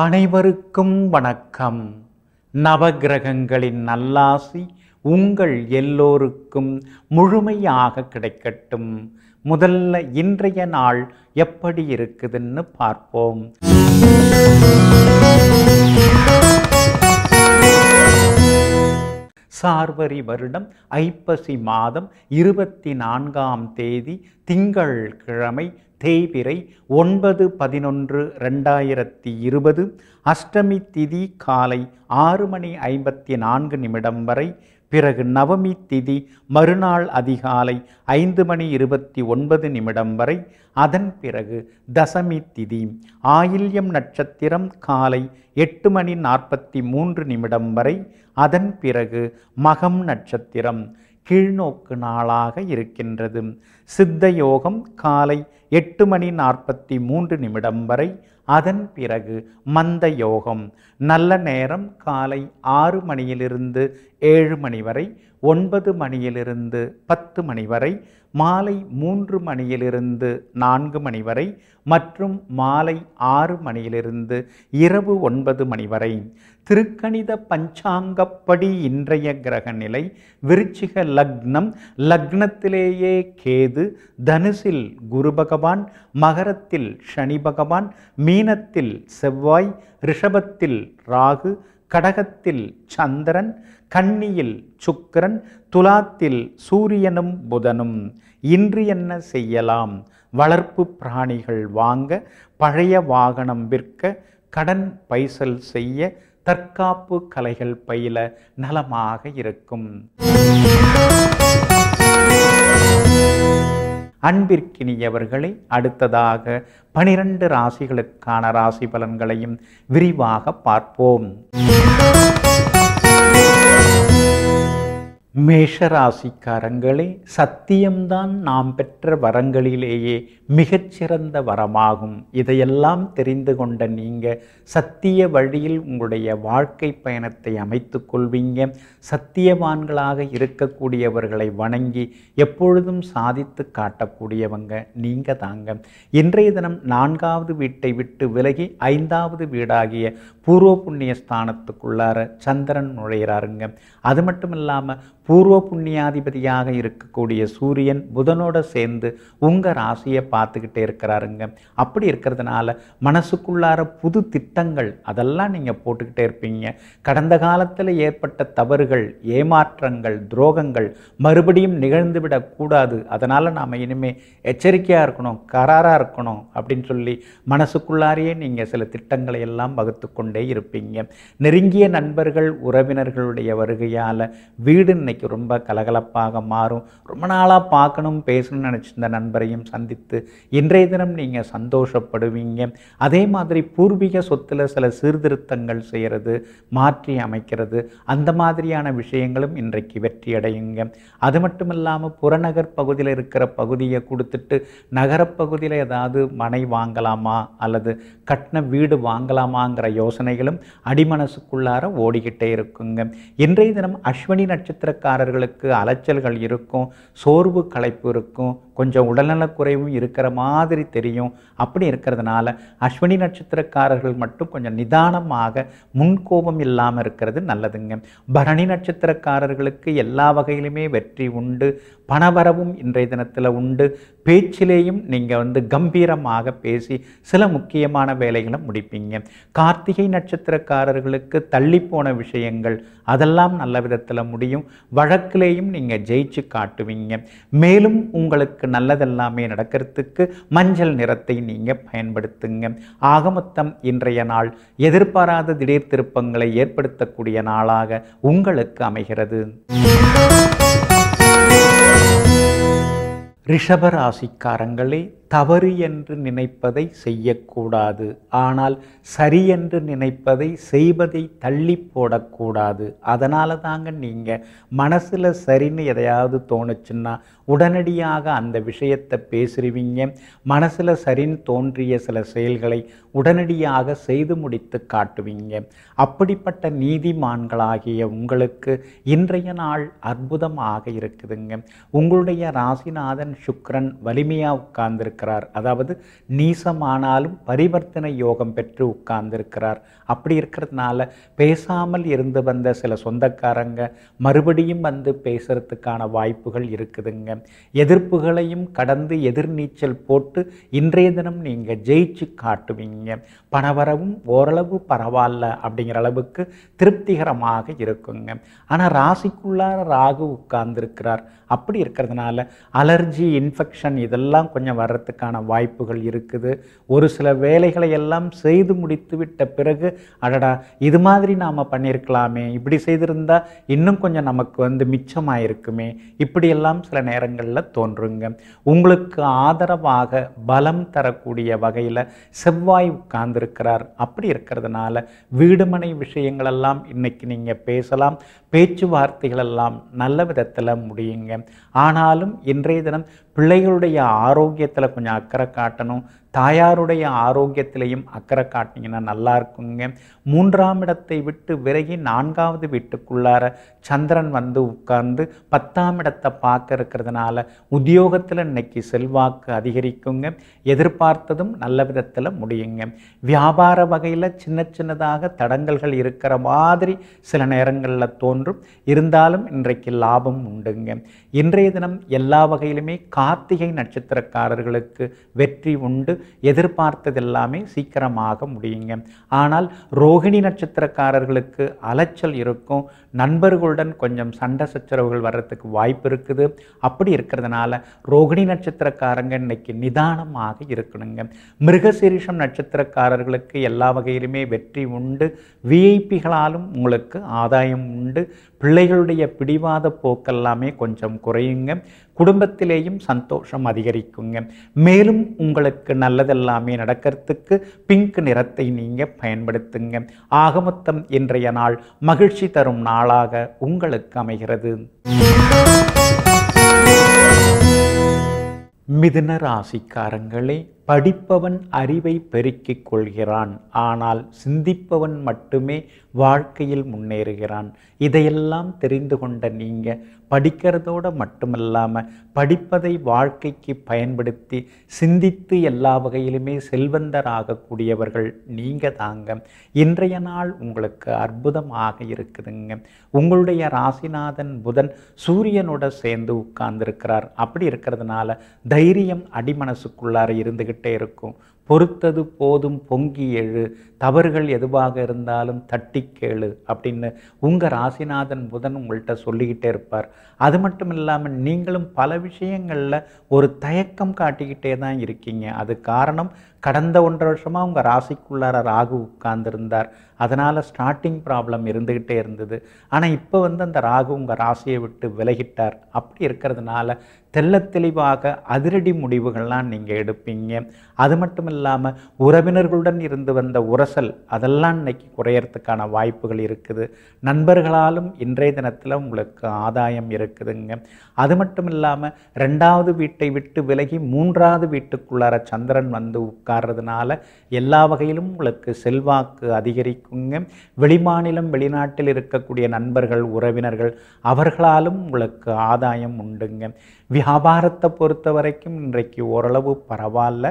அனைவருக்கும் வணக்கம் நவகிரகங்களின் நல்லாசி உங்கள் எல்லோருக்கும் முழுமையாக கிடைக்கட்டும் முதல்ல இன்றைய நாள் எப்படி இருக்குதுன்னு பார்ப்போம் சார்வரி வருடம் ஐப்பசி மாதம் இருபத்தி நான்காம் தேதி திங்கள் கிழமை தேய்பிரை ஒன்பது பதினொன்று ரெண்டாயிரத்தி இருபது அஷ்டமி திதி காலை ஆறு மணி ஐம்பத்தி நான்கு நிமிடம் வரை பிறகு நவமி திதி மறுநாள் அதிகாலை ஐந்து மணி இருபத்தி ஒன்பது நிமிடம் வரை அதன் பிறகு தசமி திதி ஆயில்யம் நட்சத்திரம் காலை எட்டு மணி நாற்பத்தி மூன்று நிமிடம் வரை அதன் பிறகு மகம் நட்சத்திரம் கீழ்நோக்கு நாளாக இருக்கின்றது சித்த யோகம் காலை எட்டு மணி நாற்பத்தி மூன்று நிமிடம் வரை அதன் பிறகு மந்த யோகம் நல்ல நேரம் காலை ஆறு மணியிலிருந்து ஏழு மணி வரை ஒன்பது மணியிலிருந்து பத்து மணி வரை மாலை மூன்று மணியிலிருந்து நான்கு மணி வரை மற்றும் மாலை ஆறு மணியிலிருந்து இரவு ஒன்பது மணி வரை திருக்கணித பஞ்சாங்கப்படி இன்றைய கிரக நிலை விருச்சிக லக்னம் லக்னத்திலேயே கேது தனுசில் குரு பகவான் மகரத்தில் சனி பகவான் மீனத்தில் செவ்வாய் ரிஷபத்தில் ராகு கடகத்தில் சந்திரன் கன்னியில் சுக்கரன் துலாத்தில் சூரியனும் புதனும் இன்று என்ன செய்யலாம் வளர்ப்பு பிராணிகள் வாங்க பழைய வாகனம் விற்க கடன் பைசல் செய்ய தற்காப்பு கலைகள் பயில நலமாக இருக்கும் அன்பிற்கினியவர்களை அடுத்ததாக பனிரண்டு ராசிகளுக்கான ராசி பலன்களையும் விரிவாக பார்ப்போம் மேஷராசிக்காரங்களே சத்தியம்தான் நாம் பெற்ற வரங்களிலேயே மிகச்சிறந்த வரமாகும் இதையெல்லாம் தெரிந்து கொண்ட நீங்கள் சத்திய வழியில் உங்களுடைய வாழ்க்கை பயணத்தை அமைத்து கொள்வீங்க சத்தியவான்களாக இருக்கக்கூடியவர்களை வணங்கி எப்பொழுதும் சாதித்து காட்டக்கூடியவங்க நீங்கள் தாங்க இன்றைய தினம் நான்காவது வீட்டை விட்டு விலகி ஐந்தாவது வீடாகிய பூர்வ புண்ணிய ஸ்தானத்துக்குள்ளார சந்திரன் நுழைகிறாருங்க அது மட்டும் இல்லாமல் பூர்வ புண்ணியாதிபதியாக இருக்கக்கூடிய சூரியன் புதனோட சேர்ந்து உங்கள் ராசியை பார்த்துக்கிட்டே இருக்கிறாருங்க அப்படி இருக்கிறதுனால மனசுக்குள்ளார புது திட்டங்கள் அதெல்லாம் நீங்கள் போட்டுக்கிட்டே இருப்பீங்க கடந்த காலத்தில் ஏற்பட்ட தவறுகள் ஏமாற்றங்கள் துரோகங்கள் மறுபடியும் நிகழ்ந்து விடக்கூடாது அதனால் நாம் இனிமேல் எச்சரிக்கையாக இருக்கணும் கராராக இருக்கணும் அப்படின்னு சொல்லி மனசுக்குள்ளாரையே நீங்கள் சில திட்டங்களை எல்லாம் வகுத்து கொண்டே இருப்பீங்க நெருங்கிய நண்பர்கள் உறவினர்களுடைய வருகையால் வீடு இன்றைக்கி ரொம்ப கலகலப்பாக மாறும் ரொம்ப நாளாக பார்க்கணும் பேசணும்னு நினச்சிருந்த நண்பரையும் சந்தித்து இன்றைய தினம் நீங்கள் சந்தோஷப்படுவீங்க அதே மாதிரி பூர்வீக சொத்தில் சில சீர்திருத்தங்கள் செய்கிறது மாற்றி அமைக்கிறது அந்த மாதிரியான விஷயங்களும் இன்றைக்கு வெற்றியடையுங்க அது மட்டும் இல்லாமல் புறநகர் பகுதியில் இருக்கிற பகுதியை கொடுத்துட்டு நகரப்பகுதியில் ஏதாவது மனை வாங்கலாமா அல்லது கட்டின வீடு வாங்கலாமாங்கிற யோசனைகளும் அடிமனசுக்குள்ளார ஓடிக்கிட்டே இருக்குங்க இன்றைய தினம் அஸ்வினி நட்சத்திர சொந்தக்காரர்களுக்கு அலைச்சல்கள் இருக்கும் சோர்வு களைப்பு இருக்கும் கொஞ்சம் உடல்நலக்குறைவும் இருக்கிற மாதிரி தெரியும் அப்படி இருக்கிறதுனால அஸ்வினி நட்சத்திரக்காரர்கள் மட்டும் கொஞ்சம் நிதானமாக முன்கோபம் இல்லாமல் இருக்கிறது நல்லதுங்க பரணி நட்சத்திரக்காரர்களுக்கு எல்லா வகையிலுமே வெற்றி உண்டு பணவரவும் இன்றைய தினத்தில் உண்டு பேச்சிலேயும் நீங்கள் வந்து கம்பீரமாக பேசி சில முக்கியமான வேலைகளை முடிப்பீங்க கார்த்திகை நட்சத்திரக்காரர்களுக்கு தள்ளிப்போன விஷயங்கள் அதெல்லாம் நல்ல விதத்தில் முடியும் வழக்கிலேயும் நீங்கள் ஜெயிச்சு காட்டுவீங்க மேலும் உங்களுக்கு உங்களுக்கு நல்லதெல்லாமே நடக்கிறதுக்கு மஞ்சள் நிறத்தை நீங்கள் பயன்படுத்துங்க ஆக மொத்தம் இன்றைய நாள் எதிர்பாராத திடீர் திருப்பங்களை ஏற்படுத்தக்கூடிய நாளாக உங்களுக்கு அமைகிறது ரிஷபராசிக்காரங்களே தவறு என்று நினைப்பதை செய்யக்கூடாது ஆனால் சரி என்று நினைப்பதை செய்வதை தள்ளி போடக்கூடாது அதனால தாங்க நீங்கள் மனசில் சரின்னு எதையாவது தோணுச்சுன்னா உடனடியாக அந்த விஷயத்தை பேசுருவீங்க மனசில் சரின்னு தோன்றிய சில செயல்களை உடனடியாக செய்து முடித்து காட்டுவீங்க அப்படிப்பட்ட நீதிமான்களாகிய உங்களுக்கு இன்றைய நாள் அற்புதமாக இருக்குதுங்க உங்களுடைய ராசிநாதன் சுக்ரன் வலிமையாக உட்கார்ந்துருக்கு உட்கார்ந்திருக்கிறார் அதாவது நீசமானாலும் பரிவர்த்தனை யோகம் பெற்று உட்கார்ந்திருக்கிறார் அப்படி இருக்கிறதுனால பேசாமல் இருந்து வந்த சில சொந்தக்காரங்க மறுபடியும் வந்து பேசுறதுக்கான வாய்ப்புகள் இருக்குதுங்க எதிர்ப்புகளையும் கடந்து எதிர்நீச்சல் போட்டு இன்றைய தினம் நீங்கள் ஜெயிச்சு காட்டுவீங்க பணவரவும் ஓரளவு பரவாயில்ல அப்படிங்கிற அளவுக்கு திருப்திகரமாக இருக்குங்க ஆனால் ராசிக்குள்ளார ராகு உட்கார்ந்திருக்கிறார் அப்படி இருக்கிறதுனால அலர்ஜி இன்ஃபெக்ஷன் இதெல்லாம் கொஞ்சம் வர்றதுக்கு பண்ணுறதுக்கான வாய்ப்புகள் இருக்குது ஒரு சில வேலைகளை எல்லாம் செய்து முடித்து விட்ட பிறகு அடடா இது மாதிரி நாம் பண்ணியிருக்கலாமே இப்படி செய்திருந்தால் இன்னும் கொஞ்சம் நமக்கு வந்து மிச்சமாயிருக்குமே இப்படியெல்லாம் சில நேரங்களில் தோன்றுங்க உங்களுக்கு ஆதரவாக பலம் தரக்கூடிய வகையில் செவ்வாய் உட்கார்ந்துருக்கிறார் அப்படி இருக்கிறதுனால வீடுமனை விஷயங்களெல்லாம் இன்னைக்கு நீங்கள் பேசலாம் பேச்சுவார்த்தைகளெல்லாம் நல்ல விதத்தில் முடியுங்க ஆனாலும் இன்றைய தினம் பிள்ளைகளுடைய ஆரோக்கியத்தில் கொஞ்சம் அக்கறை காட்டணும் தாயாருடைய ஆரோக்கியத்திலையும் அக்கறை காட்டிங்கன்னா நல்லா இருக்குங்க மூன்றாம் இடத்தை விட்டு விறகி நான்காவது வீட்டுக்குள்ளார சந்திரன் வந்து உட்கார்ந்து பத்தாம் இடத்தை பார்க்க இருக்கிறதுனால உத்தியோகத்தில் இன்னைக்கு செல்வாக்கு அதிகரிக்குங்க எதிர்பார்த்ததும் நல்ல விதத்தில் முடியுங்க வியாபார வகையில் சின்ன சின்னதாக தடங்கல்கள் இருக்கிற மாதிரி சில நேரங்களில் தோன்றும் இருந்தாலும் இன்றைக்கு லாபம் உண்டுங்க இன்றைய தினம் எல்லா வகையிலுமே கார்த்திகை நட்சத்திரக்காரர்களுக்கு வெற்றி உண்டு எதிர்பார்த்தது எல்லாமே சீக்கிரமாக முடியுங்க ஆனால் ரோகிணி நட்சத்திரக்காரர்களுக்கு அலைச்சல் இருக்கும் நண்பர்களுடன் கொஞ்சம் சண்டை சச்சரவுகள் வர்றதுக்கு வாய்ப்பு இருக்குது அப்படி இருக்கிறதுனால ரோகிணி நட்சத்திரக்காரங்க இன்னைக்கு நிதானமாக இருக்கணுங்க மிருகசீரிஷம் நட்சத்திரக்காரர்களுக்கு எல்லா வகையிலுமே வெற்றி உண்டு விஐபிகளாலும் உங்களுக்கு ஆதாயம் உண்டு பிள்ளைகளுடைய பிடிவாத போக்கெல்லாமே கொஞ்சம் குறையுங்க குடும்பத்திலேயும் சந்தோஷம் அதிகரிக்குங்க மேலும் உங்களுக்கு நல்லதெல்லாமே நடக்கிறதுக்கு பிங்க் நிறத்தை நீங்கள் பயன்படுத்துங்க ஆகமொத்தம் இன்றைய நாள் மகிழ்ச்சி தரும் நாளாக உங்களுக்கு அமைகிறது மிதுன ராசிக்காரங்களே படிப்பவன் அறிவை பெருக்கிக் கொள்கிறான் ஆனால் சிந்திப்பவன் மட்டுமே வாழ்க்கையில் முன்னேறுகிறான் இதையெல்லாம் தெரிந்து கொண்ட நீங்கள் படிக்கிறதோடு மட்டுமல்லாமல் படிப்பதை வாழ்க்கைக்கு பயன்படுத்தி சிந்தித்து எல்லா வகையிலுமே செல்வந்தராகக்கூடியவர்கள் நீங்கள் தாங்க இன்றைய நாள் உங்களுக்கு அற்புதமாக இருக்குதுங்க உங்களுடைய ராசிநாதன் புதன் சூரியனோட சேர்ந்து உட்கார்ந்திருக்கிறார் அப்படி இருக்கிறதுனால தைரியம் அடிமனசுக்குள்ளார இருந்துகிட்டு இருந்துக்கிட்டே இருக்கும் பொறுத்தது போதும் பொங்கி எழு தவறுகள் எதுவாக இருந்தாலும் தட்டி கேளு அப்படின்னு உங்கள் ராசிநாதன் புதன் உங்கள்கிட்ட சொல்லிக்கிட்டே இருப்பார் அது மட்டும் இல்லாமல் நீங்களும் பல விஷயங்களில் ஒரு தயக்கம் காட்டிக்கிட்டே தான் இருக்கீங்க அது காரணம் கடந்த ஒன்றரை வருஷமாக உங்கள் ராசிக்குள்ளார ராகு உட்கார்ந்துருந்தார் அதனால் ஸ்டார்டிங் ப்ராப்ளம் இருந்துக்கிட்டே இருந்தது ஆனால் இப்போ வந்து அந்த ராகு உங்கள் ராசியை விட்டு விலகிட்டார் அப்படி இருக்கிறதுனால தெல்ல தெளிவாக அதிரடி முடிவுகள்லாம் நீங்கள் எடுப்பீங்க அது மட்டும் இல்லாமல் உறவினர்களுடன் இருந்து வந்த உரசல் அதெல்லாம் இன்னைக்கு குறையறதுக்கான வாய்ப்புகள் இருக்குது நண்பர்களாலும் இன்றைய தினத்தில் உங்களுக்கு ஆதாயம் இருக்குதுங்க அது மட்டும் இல்லாமல் ரெண்டாவது வீட்டை விட்டு விலகி மூன்றாவது வீட்டுக்குள்ளார சந்திரன் வந்து உட்கார் உட்கார்றதுனால எல்லா வகையிலும் உங்களுக்கு செல்வாக்கு அதிகரிக்குங்க வெளிமாநிலம் வெளிநாட்டில் இருக்கக்கூடிய நண்பர்கள் உறவினர்கள் அவர்களாலும் உங்களுக்கு ஆதாயம் உண்டுங்க வியாபாரத்தை பொறுத்த வரைக்கும் இன்றைக்கு ஓரளவு பரவாயில்ல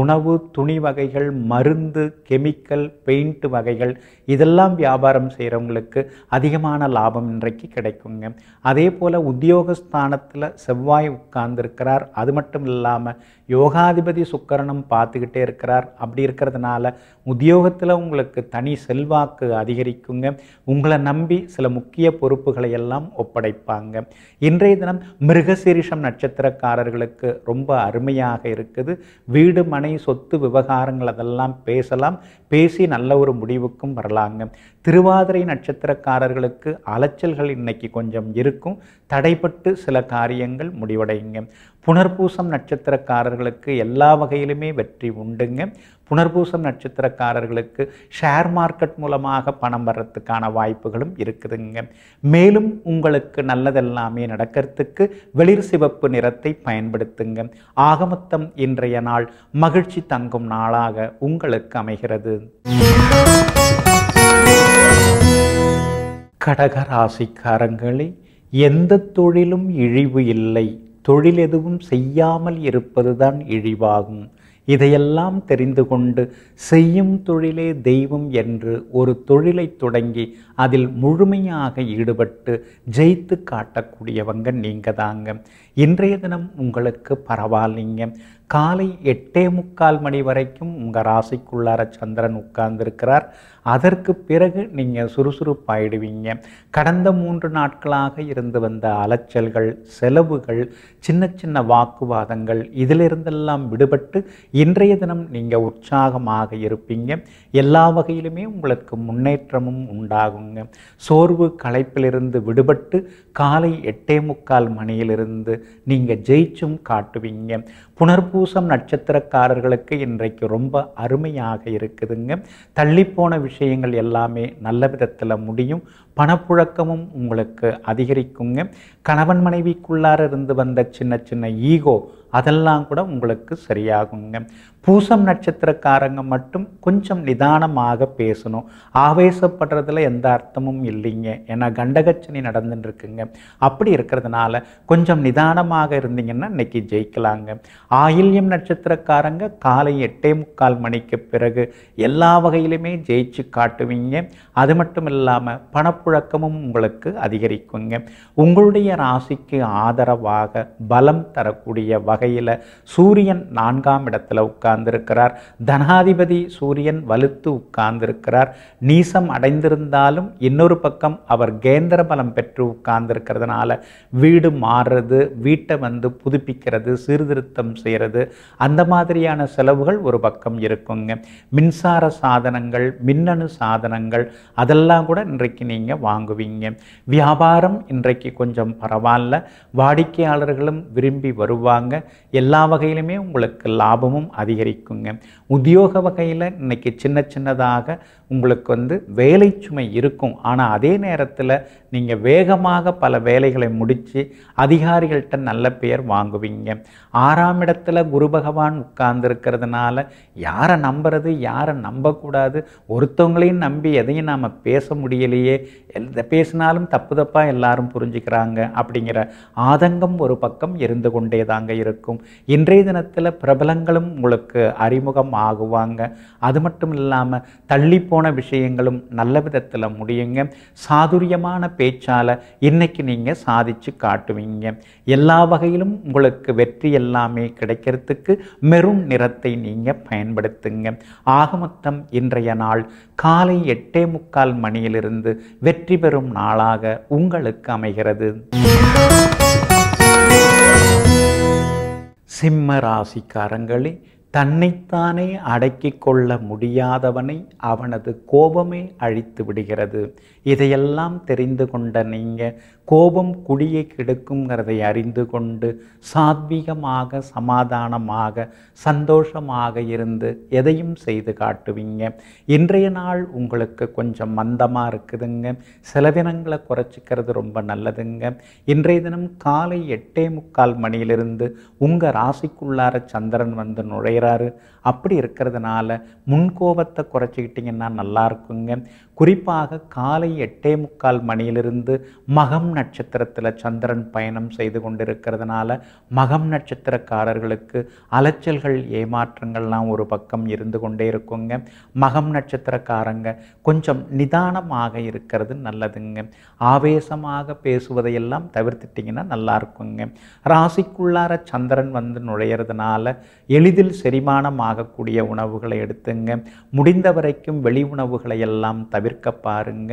உணவு துணி வகைகள் மருந்து கெமிக்கல் பெயிண்ட் வகைகள் இதெல்லாம் வியாபாரம் செய்கிறவங்களுக்கு அதிகமான லாபம் இன்றைக்கு கிடைக்குங்க அதே போல் உத்தியோகஸ்தானத்தில் செவ்வாய் உட்கார்ந்துருக்கிறார் அது மட்டும் இல்லாமல் யோகாதிபதி சுக்கரனும் பார்த்துக்கிட்டே இருக்கிறார் அப்படி இருக்கிறதுனால உத்தியோகத்தில் உங்களுக்கு தனி செல்வாக்கு அதிகரிக்குங்க உங்களை நம்பி சில முக்கிய பொறுப்புகளை எல்லாம் ஒப்படைப்பாங்க இன்றைய தினம் மிருகசீரிஷம் நட்சத்திரக்காரர்களுக்கு ரொம்ப அருமையாக இருக்குது வீடு மனை சொத்து விவகாரங்கள் அதெல்லாம் பேசலாம் பேசி நல்ல ஒரு முடிவுக்கும் வரலாங்க திருவாதிரை நட்சத்திரக்காரர்களுக்கு அலைச்சல்கள் இன்னைக்கு கொஞ்சம் இருக்கும் தடைப்பட்டு சில காரியங்கள் முடிவடையுங்க புனர்பூசம் நட்சத்திரக்காரர்களுக்கு எல்லா வகையிலுமே வெற்றி உண்டுங்க புனர்பூசம் நட்சத்திரக்காரர்களுக்கு ஷேர் மார்க்கெட் மூலமாக பணம் வர்றதுக்கான வாய்ப்புகளும் இருக்குதுங்க மேலும் உங்களுக்கு நல்லதெல்லாமே நடக்கிறதுக்கு வெளிர் சிவப்பு நிறத்தை பயன்படுத்துங்க ஆகமத்தம் இன்றைய நாள் மகிழ்ச்சி தங்கும் நாளாக உங்களுக்கு அமைகிறது கடகராசிக்காரங்களே எந்த தொழிலும் இழிவு இல்லை தொழில் எதுவும் செய்யாமல் இருப்பதுதான் இழிவாகும் இதையெல்லாம் தெரிந்து கொண்டு செய்யும் தொழிலே தெய்வம் என்று ஒரு தொழிலை தொடங்கி அதில் முழுமையாக ஈடுபட்டு ஜெயித்து காட்டக்கூடியவங்க நீங்கள் தாங்க இன்றைய தினம் உங்களுக்கு பரவாயில்லைங்க காலை எட்டே முக்கால் மணி வரைக்கும் உங்கள் ராசிக்குள்ளார சந்திரன் உட்கார்ந்திருக்கிறார் அதற்கு பிறகு நீங்கள் சுறுசுறுப்பாயிடுவீங்க கடந்த மூன்று நாட்களாக இருந்து வந்த அலைச்சல்கள் செலவுகள் சின்ன சின்ன வாக்குவாதங்கள் இதிலிருந்தெல்லாம் விடுபட்டு இன்றைய தினம் நீங்கள் உற்சாகமாக இருப்பீங்க எல்லா வகையிலுமே உங்களுக்கு முன்னேற்றமும் உண்டாகுங்க சோர்வு கலைப்பிலிருந்து விடுபட்டு காலை எட்டே முக்கால் மணியிலிருந்து நீங்கள் ஜெயிச்சும் காட்டுவீங்க புனர்பூசம் நட்சத்திரக்காரர்களுக்கு இன்றைக்கு ரொம்ப அருமையாக இருக்குதுங்க தள்ளிப்போன விஷயங்கள் எல்லாமே நல்ல விதத்தில் முடியும் பணப்புழக்கமும் உங்களுக்கு அதிகரிக்குங்க கணவன் மனைவிக்குள்ளார இருந்து வந்த சின்ன சின்ன ஈகோ அதெல்லாம் கூட உங்களுக்கு சரியாகுங்க பூசம் நட்சத்திரக்காரங்க மட்டும் கொஞ்சம் நிதானமாக பேசணும் ஆவேசப்படுறதுல எந்த அர்த்தமும் இல்லைங்க ஏன்னா கண்டகச்சனி நடந்துட்டு இருக்குங்க அப்படி இருக்கிறதுனால கொஞ்சம் நிதானமாக இருந்தீங்கன்னா இன்னைக்கு ஜெயிக்கலாங்க ஆயில்யம் நட்சத்திரக்காரங்க காலை எட்டே முக்கால் மணிக்கு பிறகு எல்லா வகையிலுமே ஜெயிச்சு காட்டுவீங்க அது மட்டும் இல்லாமல் பணப்புழக்கமும் உங்களுக்கு அதிகரிக்குங்க உங்களுடைய ராசிக்கு ஆதரவாக பலம் தரக்கூடிய வகையில் சூரியன் நான்காம் இடத்துல உட்கார்ந்திருக்கிறார் தனாதிபதி சூரியன் வலுத்து உட்கார்ந்திருக்கிறார் நீசம் அடைந்திருந்தாலும் இன்னொரு பக்கம் அவர் கேந்திர பலம் பெற்று உட்கார்ந்திருக்கிறதுனால வீடு மாறுறது வீட்டை வந்து புதுப்பிக்கிறது சீர்திருத்தம் செய்கிறது அந்த மாதிரியான செலவுகள் ஒரு பக்கம் இருக்குங்க மின்சார சாதனங்கள் மின்னணு சாதனங்கள் அதெல்லாம் கூட இன்றைக்கு நீங்கள் வாங்குவீங்க வியாபாரம் இன்றைக்கு கொஞ்சம் பரவாயில்ல வாடிக்கையாளர்களும் விரும்பி வருவாங்க எல்லா வகையிலுமே உங்களுக்கு லாபமும் அதிகரிக்குங்க உத்தியோக வகையில் இன்றைக்கி சின்ன சின்னதாக உங்களுக்கு வந்து வேலை சுமை இருக்கும் ஆனால் அதே நேரத்தில் நீங்கள் வேகமாக பல வேலைகளை முடித்து அதிகாரிகள்கிட்ட நல்ல பெயர் வாங்குவீங்க ஆறாம் இடத்துல குரு பகவான் உட்கார்ந்துருக்கிறதுனால யாரை நம்புறது யாரை நம்பக்கூடாது ஒருத்தவங்களையும் நம்பி எதையும் நாம் பேச முடியலையே எந்த பேசினாலும் தப்பு தப்பாக எல்லாரும் புரிஞ்சுக்கிறாங்க அப்படிங்கிற ஆதங்கம் ஒரு பக்கம் இருந்து கொண்டே தாங்க இருக்கும் இன்றைய தினத்தில் பிரபலங்களும் உங்களுக்கு அறிமுகம் ஆகுவாங்க அது மட்டும் இல்லாமல் தள்ளி போன விஷயங்களும் நல்ல விதத்தில் முடியுங்க சாதுரியமான பேச்சால் இன்னைக்கு நீங்கள் சாதிச்சு காட்டுவீங்க எல்லா வகையிலும் உங்களுக்கு வெற்றி எல்லாமே கிடைக்கிறதுக்கு மெரும் நிறத்தை நீங்கள் பயன்படுத்துங்க ஆக மொத்தம் இன்றைய நாள் காலை எட்டே முக்கால் மணியிலிருந்து வெற்றி பெறும் நாளாக உங்களுக்கு அமைகிறது சிம்ம ராசிக்காரங்களே தன்னைத்தானே அடக்கிக் கொள்ள முடியாதவனை அவனது கோபமே அழித்து விடுகிறது இதையெல்லாம் தெரிந்து கொண்ட நீங்கள் கோபம் குடியை கெடுக்குங்கிறதை அறிந்து கொண்டு சாத்வீகமாக சமாதானமாக சந்தோஷமாக இருந்து எதையும் செய்து காட்டுவீங்க இன்றைய நாள் உங்களுக்கு கொஞ்சம் மந்தமாக இருக்குதுங்க செலவினங்களை குறைச்சிக்கிறது ரொம்ப நல்லதுங்க இன்றைய தினம் காலை எட்டே முக்கால் மணியிலிருந்து உங்கள் ராசிக்குள்ளார சந்திரன் வந்து நுழையிறாரு அப்படி இருக்கிறதுனால முன்கோபத்தை குறைச்சிக்கிட்டிங்கன்னா நல்லாயிருக்குங்க குறிப்பாக காலை எட்டே முக்கால் மணியிலிருந்து மகம் நட்சத்திரத்தில் சந்திரன் பயணம் செய்து கொண்டிருக்கிறதுனால மகம் நட்சத்திரக்காரர்களுக்கு அலைச்சல்கள் ஏமாற்றங்கள்லாம் ஒரு பக்கம் இருந்து கொண்டே இருக்குங்க மகம் நட்சத்திரக்காரங்க கொஞ்சம் நிதானமாக இருக்கிறது நல்லதுங்க ஆவேசமாக பேசுவதையெல்லாம் தவிர்த்துட்டிங்கன்னா நல்லா இருக்குங்க ராசிக்குள்ளார சந்திரன் வந்து நுழையிறதுனால எளிதில் செரிமானம் ஆகக்கூடிய உணவுகளை எடுத்துங்க முடிந்த வரைக்கும் வெளி உணவுகளை எல்லாம் தவிர தவிர்க்க பாருங்க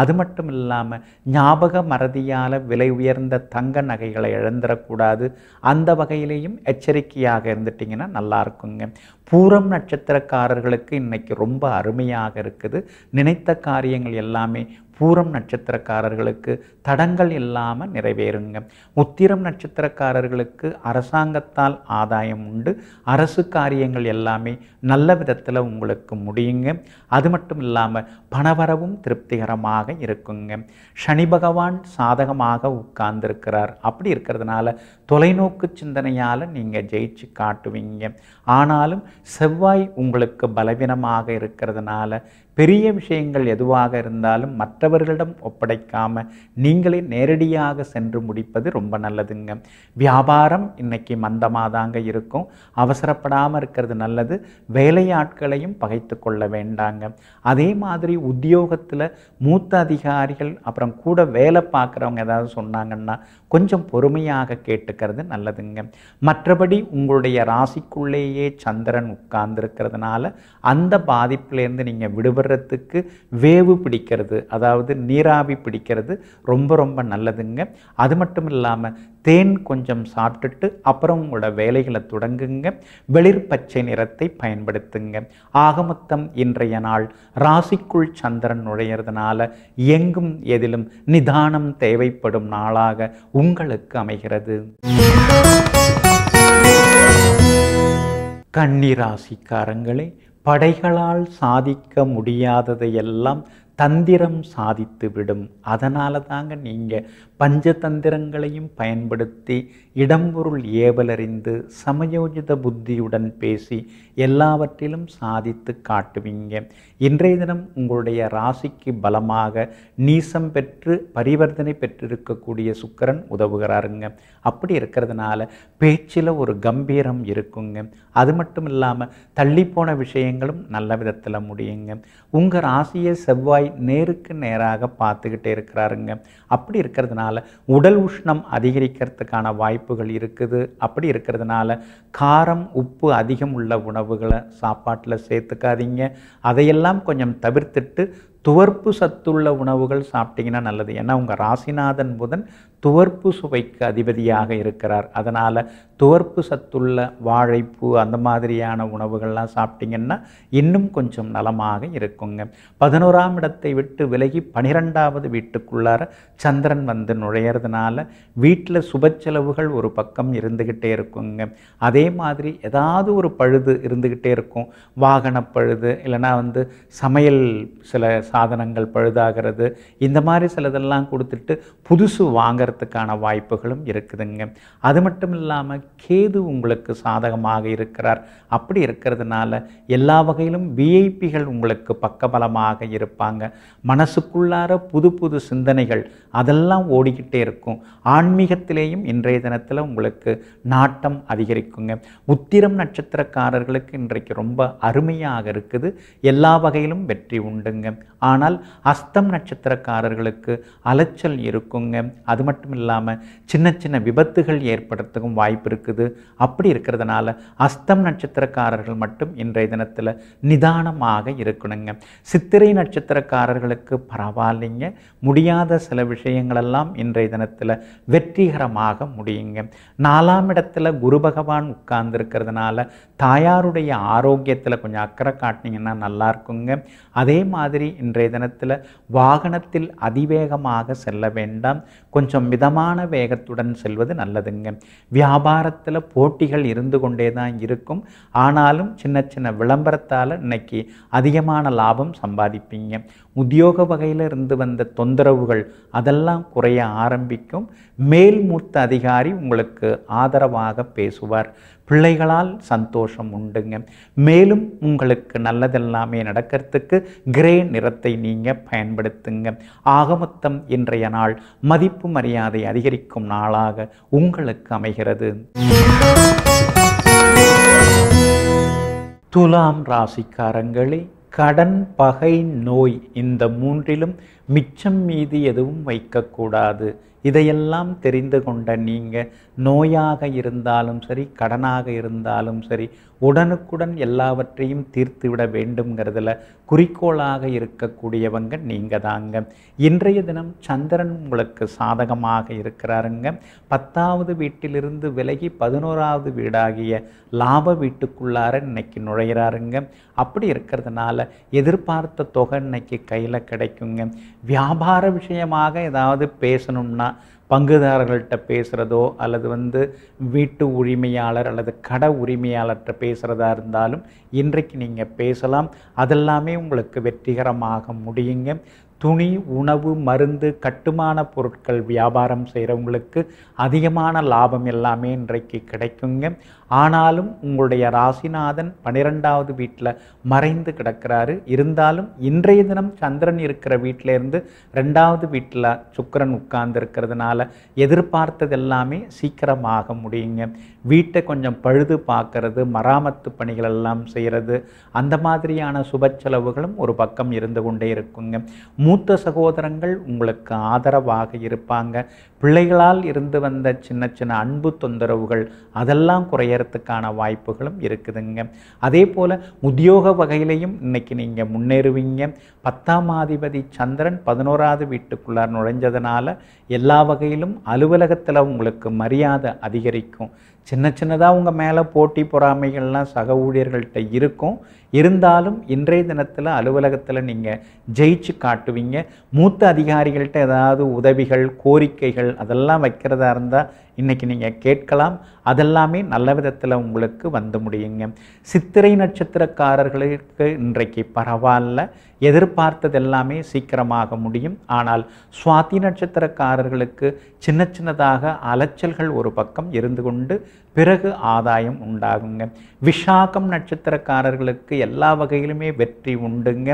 அது மட்டும் இல்லாமல் ஞாபக மறதியால் விலை உயர்ந்த தங்க நகைகளை இழந்துடக்கூடாது அந்த வகையிலையும் எச்சரிக்கையாக இருந்துட்டிங்கன்னா நல்லா இருக்குங்க பூரம் நட்சத்திரக்காரர்களுக்கு இன்றைக்கி ரொம்ப அருமையாக இருக்குது நினைத்த காரியங்கள் எல்லாமே பூரம் நட்சத்திரக்காரர்களுக்கு தடங்கள் இல்லாமல் நிறைவேறுங்க உத்திரம் நட்சத்திரக்காரர்களுக்கு அரசாங்கத்தால் ஆதாயம் உண்டு அரசு காரியங்கள் எல்லாமே நல்ல விதத்தில் உங்களுக்கு முடியுங்க அது மட்டும் இல்லாமல் பணவரவும் திருப்திகரமாக இருக்குங்க சனி பகவான் சாதகமாக உட்கார்ந்திருக்கிறார் அப்படி இருக்கிறதுனால தொலைநோக்கு சிந்தனையால் நீங்கள் ஜெயிச்சு காட்டுவீங்க ஆனாலும் செவ்வாய் உங்களுக்கு பலவீனமாக இருக்கிறதுனால பெரிய விஷயங்கள் எதுவாக இருந்தாலும் மற்றவர்களிடம் ஒப்படைக்காமல் நீங்களே நேரடியாக சென்று முடிப்பது ரொம்ப நல்லதுங்க வியாபாரம் இன்னைக்கு மந்தமாக தாங்க இருக்கும் அவசரப்படாமல் இருக்கிறது நல்லது வேலையாட்களையும் பகைத்து கொள்ள வேண்டாங்க அதே மாதிரி உத்தியோகத்தில் மூத்த அதிகாரிகள் அப்புறம் கூட வேலை பார்க்குறவங்க ஏதாவது சொன்னாங்கன்னா கொஞ்சம் பொறுமையாக கேட்டுக்கிறது நல்லதுங்க மற்றபடி உங்களுடைய ராசிக்குள்ளேயே சந்திரன் உட்கார்ந்துருக்கிறதுனால அந்த பாதிப்புலேருந்து நீங்கள் விடுபட வர்றதுக்கு வேவு பிடிக்கிறது அதாவது நீராவி பிடிக்கிறது ரொம்ப ரொம்ப நல்லதுங்க அது மட்டும் இல்லாமல் தேன் கொஞ்சம் சாப்பிட்டுட்டு அப்புறம் உங்களோட வேலைகளை தொடங்குங்க வெளிர் பச்சை நிறத்தை பயன்படுத்துங்க ஆகமொத்தம் இன்றைய நாள் ராசிக்குள் சந்திரன் நுழையிறதுனால எங்கும் எதிலும் நிதானம் தேவைப்படும் நாளாக உங்களுக்கு அமைகிறது கன்னிராசிக்காரங்களே படைகளால் சாதிக்க முடியாததையெல்லாம் தந்திரம் சாதித்து விடும் அதனால தாங்க நீங்கள் பஞ்சதந்திரங்களையும் பயன்படுத்தி இடம்பொருள் ஏவலறிந்து சமயோஜித புத்தியுடன் பேசி எல்லாவற்றிலும் சாதித்து காட்டுவீங்க இன்றைய தினம் உங்களுடைய ராசிக்கு பலமாக நீசம் பெற்று பரிவர்த்தனை பெற்றிருக்கக்கூடிய சுக்கரன் உதவுகிறாருங்க அப்படி இருக்கிறதுனால பேச்சில் ஒரு கம்பீரம் இருக்குங்க அது மட்டும் இல்லாமல் தள்ளிப்போன விஷயங்களும் நல்ல விதத்தில் முடியுங்க உங்கள் ராசியை செவ்வாய் நேருக்கு நேராக பார்த்துக்கிட்டே இருக்கிறாருங்க அப்படி இருக்கிறதுனால இருக்கிறதுனால உடல் உஷ்ணம் அதிகரிக்கிறதுக்கான வாய்ப்புகள் இருக்குது அப்படி இருக்கிறதுனால காரம் உப்பு அதிகம் உள்ள உணவுகளை சாப்பாட்டில் சேர்த்துக்காதீங்க அதையெல்லாம் கொஞ்சம் தவிர்த்துட்டு துவர்ப்பு சத்துள்ள உணவுகள் சாப்பிட்டீங்கன்னா நல்லது ஏன்னா உங்கள் ராசிநாதன் புதன் துவர்ப்பு சுவைக்கு அதிபதியாக இருக்கிறார் அதனால் துவர்ப்பு சத்துள்ள வாழைப்பூ அந்த மாதிரியான உணவுகள்லாம் சாப்பிட்டிங்கன்னா இன்னும் கொஞ்சம் நலமாக இருக்குங்க பதினோராம் இடத்தை விட்டு விலகி பனிரெண்டாவது வீட்டுக்குள்ளார சந்திரன் வந்து நுழையிறதுனால வீட்டில் சுப செலவுகள் ஒரு பக்கம் இருந்துக்கிட்டே இருக்குங்க அதே மாதிரி ஏதாவது ஒரு பழுது இருந்துக்கிட்டே இருக்கும் வாகன பழுது இல்லைனா வந்து சமையல் சில சாதனங்கள் பழுதாகிறது இந்த மாதிரி சிலதெல்லாம் கொடுத்துட்டு புதுசு வாங்கிறதுக்கான வாய்ப்புகளும் இருக்குதுங்க அது மட்டும் இல்லாமல் கேது உங்களுக்கு சாதகமாக இருக்கிறார் அப்படி இருக்கிறதுனால எல்லா வகையிலும் விஐபிகள் உங்களுக்கு பக்கபலமாக இருப்பாங்க மனசுக்குள்ளார புது புது சிந்தனைகள் அதெல்லாம் ஓடிக்கிட்டே இருக்கும் ஆன்மீகத்திலேயும் இன்றைய தினத்தில் உங்களுக்கு நாட்டம் அதிகரிக்குங்க உத்திரம் நட்சத்திரக்காரர்களுக்கு இன்றைக்கு ரொம்ப அருமையாக இருக்குது எல்லா வகையிலும் வெற்றி உண்டுங்க ஆனால் அஸ்தம் நட்சத்திரக்காரர்களுக்கு அலைச்சல் இருக்குங்க அது மட்டும் இல்லாமல் சின்ன சின்ன விபத்துகள் ஏற்படுறதுக்கும் வாய்ப்பு இருக்குது அப்படி இருக்கிறதுனால அஸ்தம் நட்சத்திரக்காரர்கள் மட்டும் இன்றைய தினத்தில் நிதானமாக இருக்கணுங்க சித்திரை நட்சத்திரக்காரர்களுக்கு பரவாயில்லைங்க முடியாத சில விஷயங்களெல்லாம் இன்றைய தினத்தில் வெற்றிகரமாக முடியுங்க நாலாம் இடத்துல குரு பகவான் உட்கார்ந்துருக்கிறதுனால தாயாருடைய ஆரோக்கியத்தில் கொஞ்சம் அக்கறை காட்டினீங்கன்னா நல்லா இருக்குங்க அதே மாதிரி இன்றைய இன்றைய தினத்தில் வாகனத்தில் அதிவேகமாக செல்ல வேண்டாம் கொஞ்சம் மிதமான வேகத்துடன் செல்வது நல்லதுங்க வியாபாரத்தில் போட்டிகள் இருந்து கொண்டே தான் இருக்கும் ஆனாலும் சின்ன சின்ன விளம்பரத்தால் இன்னைக்கு அதிகமான லாபம் சம்பாதிப்பீங்க உத்தியோக வகையில் இருந்து வந்த தொந்தரவுகள் அதெல்லாம் குறைய ஆரம்பிக்கும் மேல்மூத்த அதிகாரி உங்களுக்கு ஆதரவாக பேசுவார் பிள்ளைகளால் சந்தோஷம் உண்டுங்க மேலும் உங்களுக்கு நல்லதெல்லாமே நடக்கிறதுக்கு கிரே நிறத்தை நீங்கள் பயன்படுத்துங்க ஆகமொத்தம் இன்றைய நாள் மதிப்பு மரியாதை அதிகரிக்கும் நாளாக உங்களுக்கு அமைகிறது துலாம் ராசிக்காரங்களே கடன் பகை நோய் இந்த மூன்றிலும் மிச்சம் மீது எதுவும் வைக்கக்கூடாது இதையெல்லாம் தெரிந்து கொண்ட நீங்கள் நோயாக இருந்தாலும் சரி கடனாக இருந்தாலும் சரி உடனுக்குடன் எல்லாவற்றையும் தீர்த்து விட வேண்டும்ங்கிறதுல குறிக்கோளாக இருக்கக்கூடியவங்க நீங்கள் தாங்க இன்றைய தினம் சந்திரன் உங்களுக்கு சாதகமாக இருக்கிறாருங்க பத்தாவது வீட்டிலிருந்து விலகி பதினோராவது வீடாகிய லாப வீட்டுக்குள்ளார இன்னைக்கு நுழையிறாருங்க அப்படி இருக்கிறதுனால எதிர்பார்த்த தொகை இன்னைக்கு கையில் கிடைக்குங்க வியாபார விஷயமாக ஏதாவது பேசணும்னா பங்குதாரர்கள்ட்ட பேசுகிறதோ அல்லது வந்து வீட்டு உரிமையாளர் அல்லது கடை உரிமையாளர்கிட்ட பேசுகிறதா இருந்தாலும் இன்றைக்கு நீங்கள் பேசலாம் அதெல்லாமே உங்களுக்கு வெற்றிகரமாக முடியுங்க துணி உணவு மருந்து கட்டுமான பொருட்கள் வியாபாரம் செய்கிறவங்களுக்கு அதிகமான லாபம் எல்லாமே இன்றைக்கு கிடைக்குங்க ஆனாலும் உங்களுடைய ராசிநாதன் பனிரெண்டாவது வீட்டில் மறைந்து கிடக்கிறாரு இருந்தாலும் இன்றைய தினம் சந்திரன் இருக்கிற வீட்டிலேருந்து ரெண்டாவது வீட்டில் சுக்கரன் உட்கார்ந்து இருக்கிறதுனால எதிர்பார்த்தது எல்லாமே சீக்கிரமாக முடியுங்க வீட்டை கொஞ்சம் பழுது பார்க்கறது மராமத்து பணிகள் எல்லாம் செய்கிறது அந்த மாதிரியான சுப செலவுகளும் ஒரு பக்கம் இருந்து கொண்டே இருக்குங்க மூத்த சகோதரங்கள் உங்களுக்கு ஆதரவாக இருப்பாங்க பிள்ளைகளால் இருந்து வந்த சின்ன சின்ன அன்பு தொந்தரவுகள் அதெல்லாம் குறைய அடையிறதுக்கான வாய்ப்புகளும் இருக்குதுங்க அதே போல் உத்தியோக வகையிலையும் இன்றைக்கி நீங்கள் முன்னேறுவீங்க பத்தாம் ஆதிபதி சந்திரன் பதினோராவது வீட்டுக்குள்ளார் நுழைஞ்சதுனால எல்லா வகையிலும் அலுவலகத்தில் உங்களுக்கு மரியாதை அதிகரிக்கும் சின்ன சின்னதாக உங்கள் மேலே போட்டி பொறாமைகள்லாம் சக ஊழியர்கள்ட்ட இருக்கும் இருந்தாலும் இன்றைய தினத்தில் அலுவலகத்தில் நீங்கள் ஜெயிச்சு காட்டுவீங்க மூத்த அதிகாரிகள்கிட்ட ஏதாவது உதவிகள் கோரிக்கைகள் அதெல்லாம் வைக்கிறதா இருந்தால் இன்றைக்கி நீங்கள் கேட்கலாம் அதெல்லாமே நல்ல விதத்தில் உங்களுக்கு வந்து முடியுங்க சித்திரை நட்சத்திரக்காரர்களுக்கு இன்றைக்கு பரவாயில்ல எதிர்பார்த்தது எல்லாமே சீக்கிரமாக முடியும் ஆனால் சுவாதி நட்சத்திரக்காரர்களுக்கு சின்ன சின்னதாக அலைச்சல்கள் ஒரு பக்கம் இருந்து கொண்டு பிறகு ஆதாயம் உண்டாகுங்க விஷாகம் நட்சத்திரக்காரர்களுக்கு எல்லா வகையிலுமே வெற்றி உண்டுங்க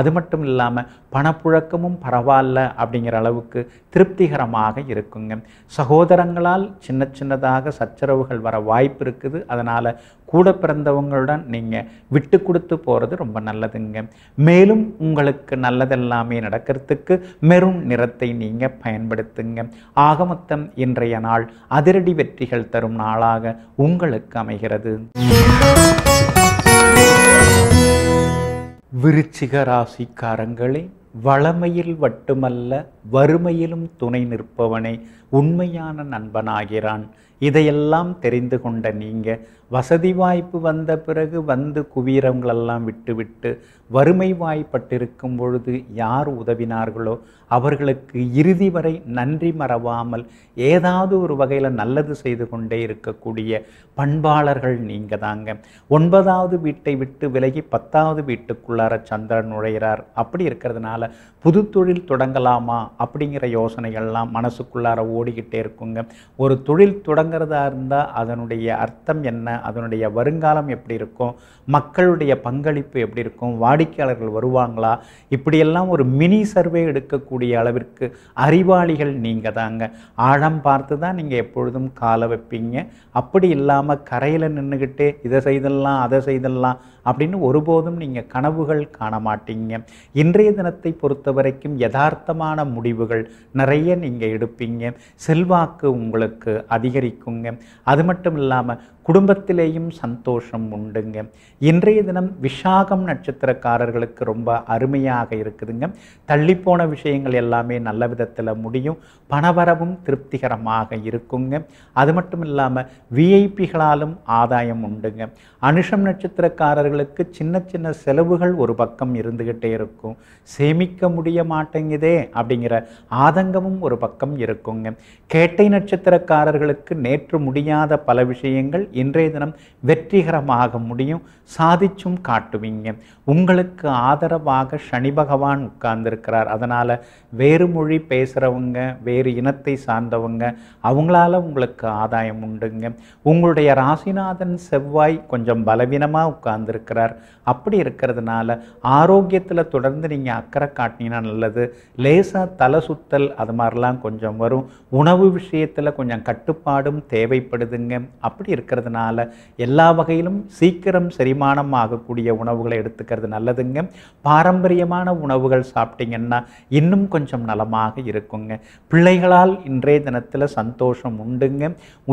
அது மட்டும் இல்லாமல் பணப்புழக்கமும் பரவாயில்ல அப்படிங்கிற அளவுக்கு திருப்திகரமாக இருக்குங்க சகோதரங்களால் சின்ன சின்னதாக சச்சரவுகள் வர வாய்ப்பு இருக்குது அதனால் கூட பிறந்தவங்களுடன் நீங்கள் விட்டு கொடுத்து போகிறது ரொம்ப நல்லதுங்க மேலும் உங்களுக்கு நல்லதெல்லாமே நடக்கிறதுக்கு மெரும் நிறத்தை நீங்கள் பயன்படுத்துங்க ஆகமொத்தம் இன்றைய நாள் அதிரடி வெற்றிகள் தரும் நாளாக உங்களுக்கு அமைகிறது விருச்சிக ராசிக்காரங்களே வளமையில் மட்டுமல்ல வறுமையிலும் துணை நிற்பவனே உண்மையான நண்பனாகிறான் இதையெல்லாம் தெரிந்து கொண்ட நீங்கள் வசதி வாய்ப்பு வந்த பிறகு வந்து குவீரங்களெல்லாம் விட்டுவிட்டு வறுமை வாய்ப்பட்டிருக்கும் பொழுது யார் உதவினார்களோ அவர்களுக்கு இறுதி வரை நன்றி மறவாமல் ஏதாவது ஒரு வகையில் நல்லது செய்து கொண்டே இருக்கக்கூடிய பண்பாளர்கள் நீங்கள் தாங்க ஒன்பதாவது வீட்டை விட்டு விலகி பத்தாவது வீட்டுக்குள்ளார சந்திரன் நுழைகிறார் அப்படி இருக்கிறதுனால புது தொழில் தொடங்கலாமா அப்படிங்கிற யோசனைகள்லாம் மனசுக்குள்ளார ஓடிக்கிட்டே இருக்குங்க ஒரு தொழில் தொடங்க வாங்கிறதா இருந்தால் அதனுடைய அர்த்தம் என்ன அதனுடைய வருங்காலம் எப்படி இருக்கும் மக்களுடைய பங்களிப்பு எப்படி இருக்கும் வாடிக்கையாளர்கள் வருவாங்களா இப்படியெல்லாம் ஒரு மினி சர்வே எடுக்கக்கூடிய அளவிற்கு அறிவாளிகள் நீங்கள் தாங்க ஆழம் பார்த்து தான் நீங்கள் எப்பொழுதும் காலை வைப்பீங்க அப்படி இல்லாமல் கரையில் நின்றுக்கிட்டு இதை செய்தடலாம் அதை செய்தெல்லாம் அப்படின்னு ஒருபோதும் நீங்கள் கனவுகள் காண மாட்டீங்க இன்றைய தினத்தை பொறுத்த வரைக்கும் யதார்த்தமான முடிவுகள் நிறைய நீங்கள் எடுப்பீங்க செல்வாக்கு உங்களுக்கு அதிகரிக்குங்க அது மட்டும் இல்லாமல் குடும்பத்திலேயும் சந்தோஷம் உண்டுங்க இன்றைய தினம் விஷாகம் நட்சத்திரக்காரர்களுக்கு ரொம்ப அருமையாக இருக்குதுங்க தள்ளிப்போன விஷயங்கள் எல்லாமே நல்ல விதத்தில் முடியும் பணவரவும் திருப்திகரமாக இருக்குங்க அது மட்டும் இல்லாமல் விஐபிகளாலும் ஆதாயம் உண்டுங்க அனுஷம் நட்சத்திரக்காரர்கள் அவர்களுக்கு சின்ன சின்ன செலவுகள் ஒரு பக்கம் இருந்துகிட்டே இருக்கும் சேமிக்க முடிய மாட்டேங்குதே அப்படிங்கிற ஆதங்கமும் ஒரு பக்கம் இருக்குங்க கேட்டை நட்சத்திரக்காரர்களுக்கு நேற்று முடியாத பல விஷயங்கள் இன்றைய தினம் வெற்றிகரமாக முடியும் சாதிச்சும் காட்டுவீங்க உங்களுக்கு ஆதரவாக சனி பகவான் உட்கார்ந்திருக்கிறார் அதனால் வேறு மொழி பேசுகிறவங்க வேறு இனத்தை சார்ந்தவங்க அவங்களால உங்களுக்கு ஆதாயம் உண்டுங்க உங்களுடைய ராசிநாதன் செவ்வாய் கொஞ்சம் பலவீனமாக உட்கார்ந்துருக்கு இருக்கிறார் அப்படி இருக்கிறதுனால ஆரோக்கியத்தில் தொடர்ந்து நீங்கள் அக்கறை காட்டினீங்கன்னா நல்லது லேசாக தலை சுத்தல் அது மாதிரிலாம் கொஞ்சம் வரும் உணவு விஷயத்தில் கொஞ்சம் கட்டுப்பாடும் தேவைப்படுதுங்க அப்படி இருக்கிறதுனால எல்லா வகையிலும் சீக்கிரம் செரிமானம் ஆகக்கூடிய உணவுகளை எடுத்துக்கிறது நல்லதுங்க பாரம்பரியமான உணவுகள் சாப்பிட்டீங்கன்னா இன்னும் கொஞ்சம் நலமாக இருக்குங்க பிள்ளைகளால் இன்றைய தினத்தில் சந்தோஷம் உண்டுங்க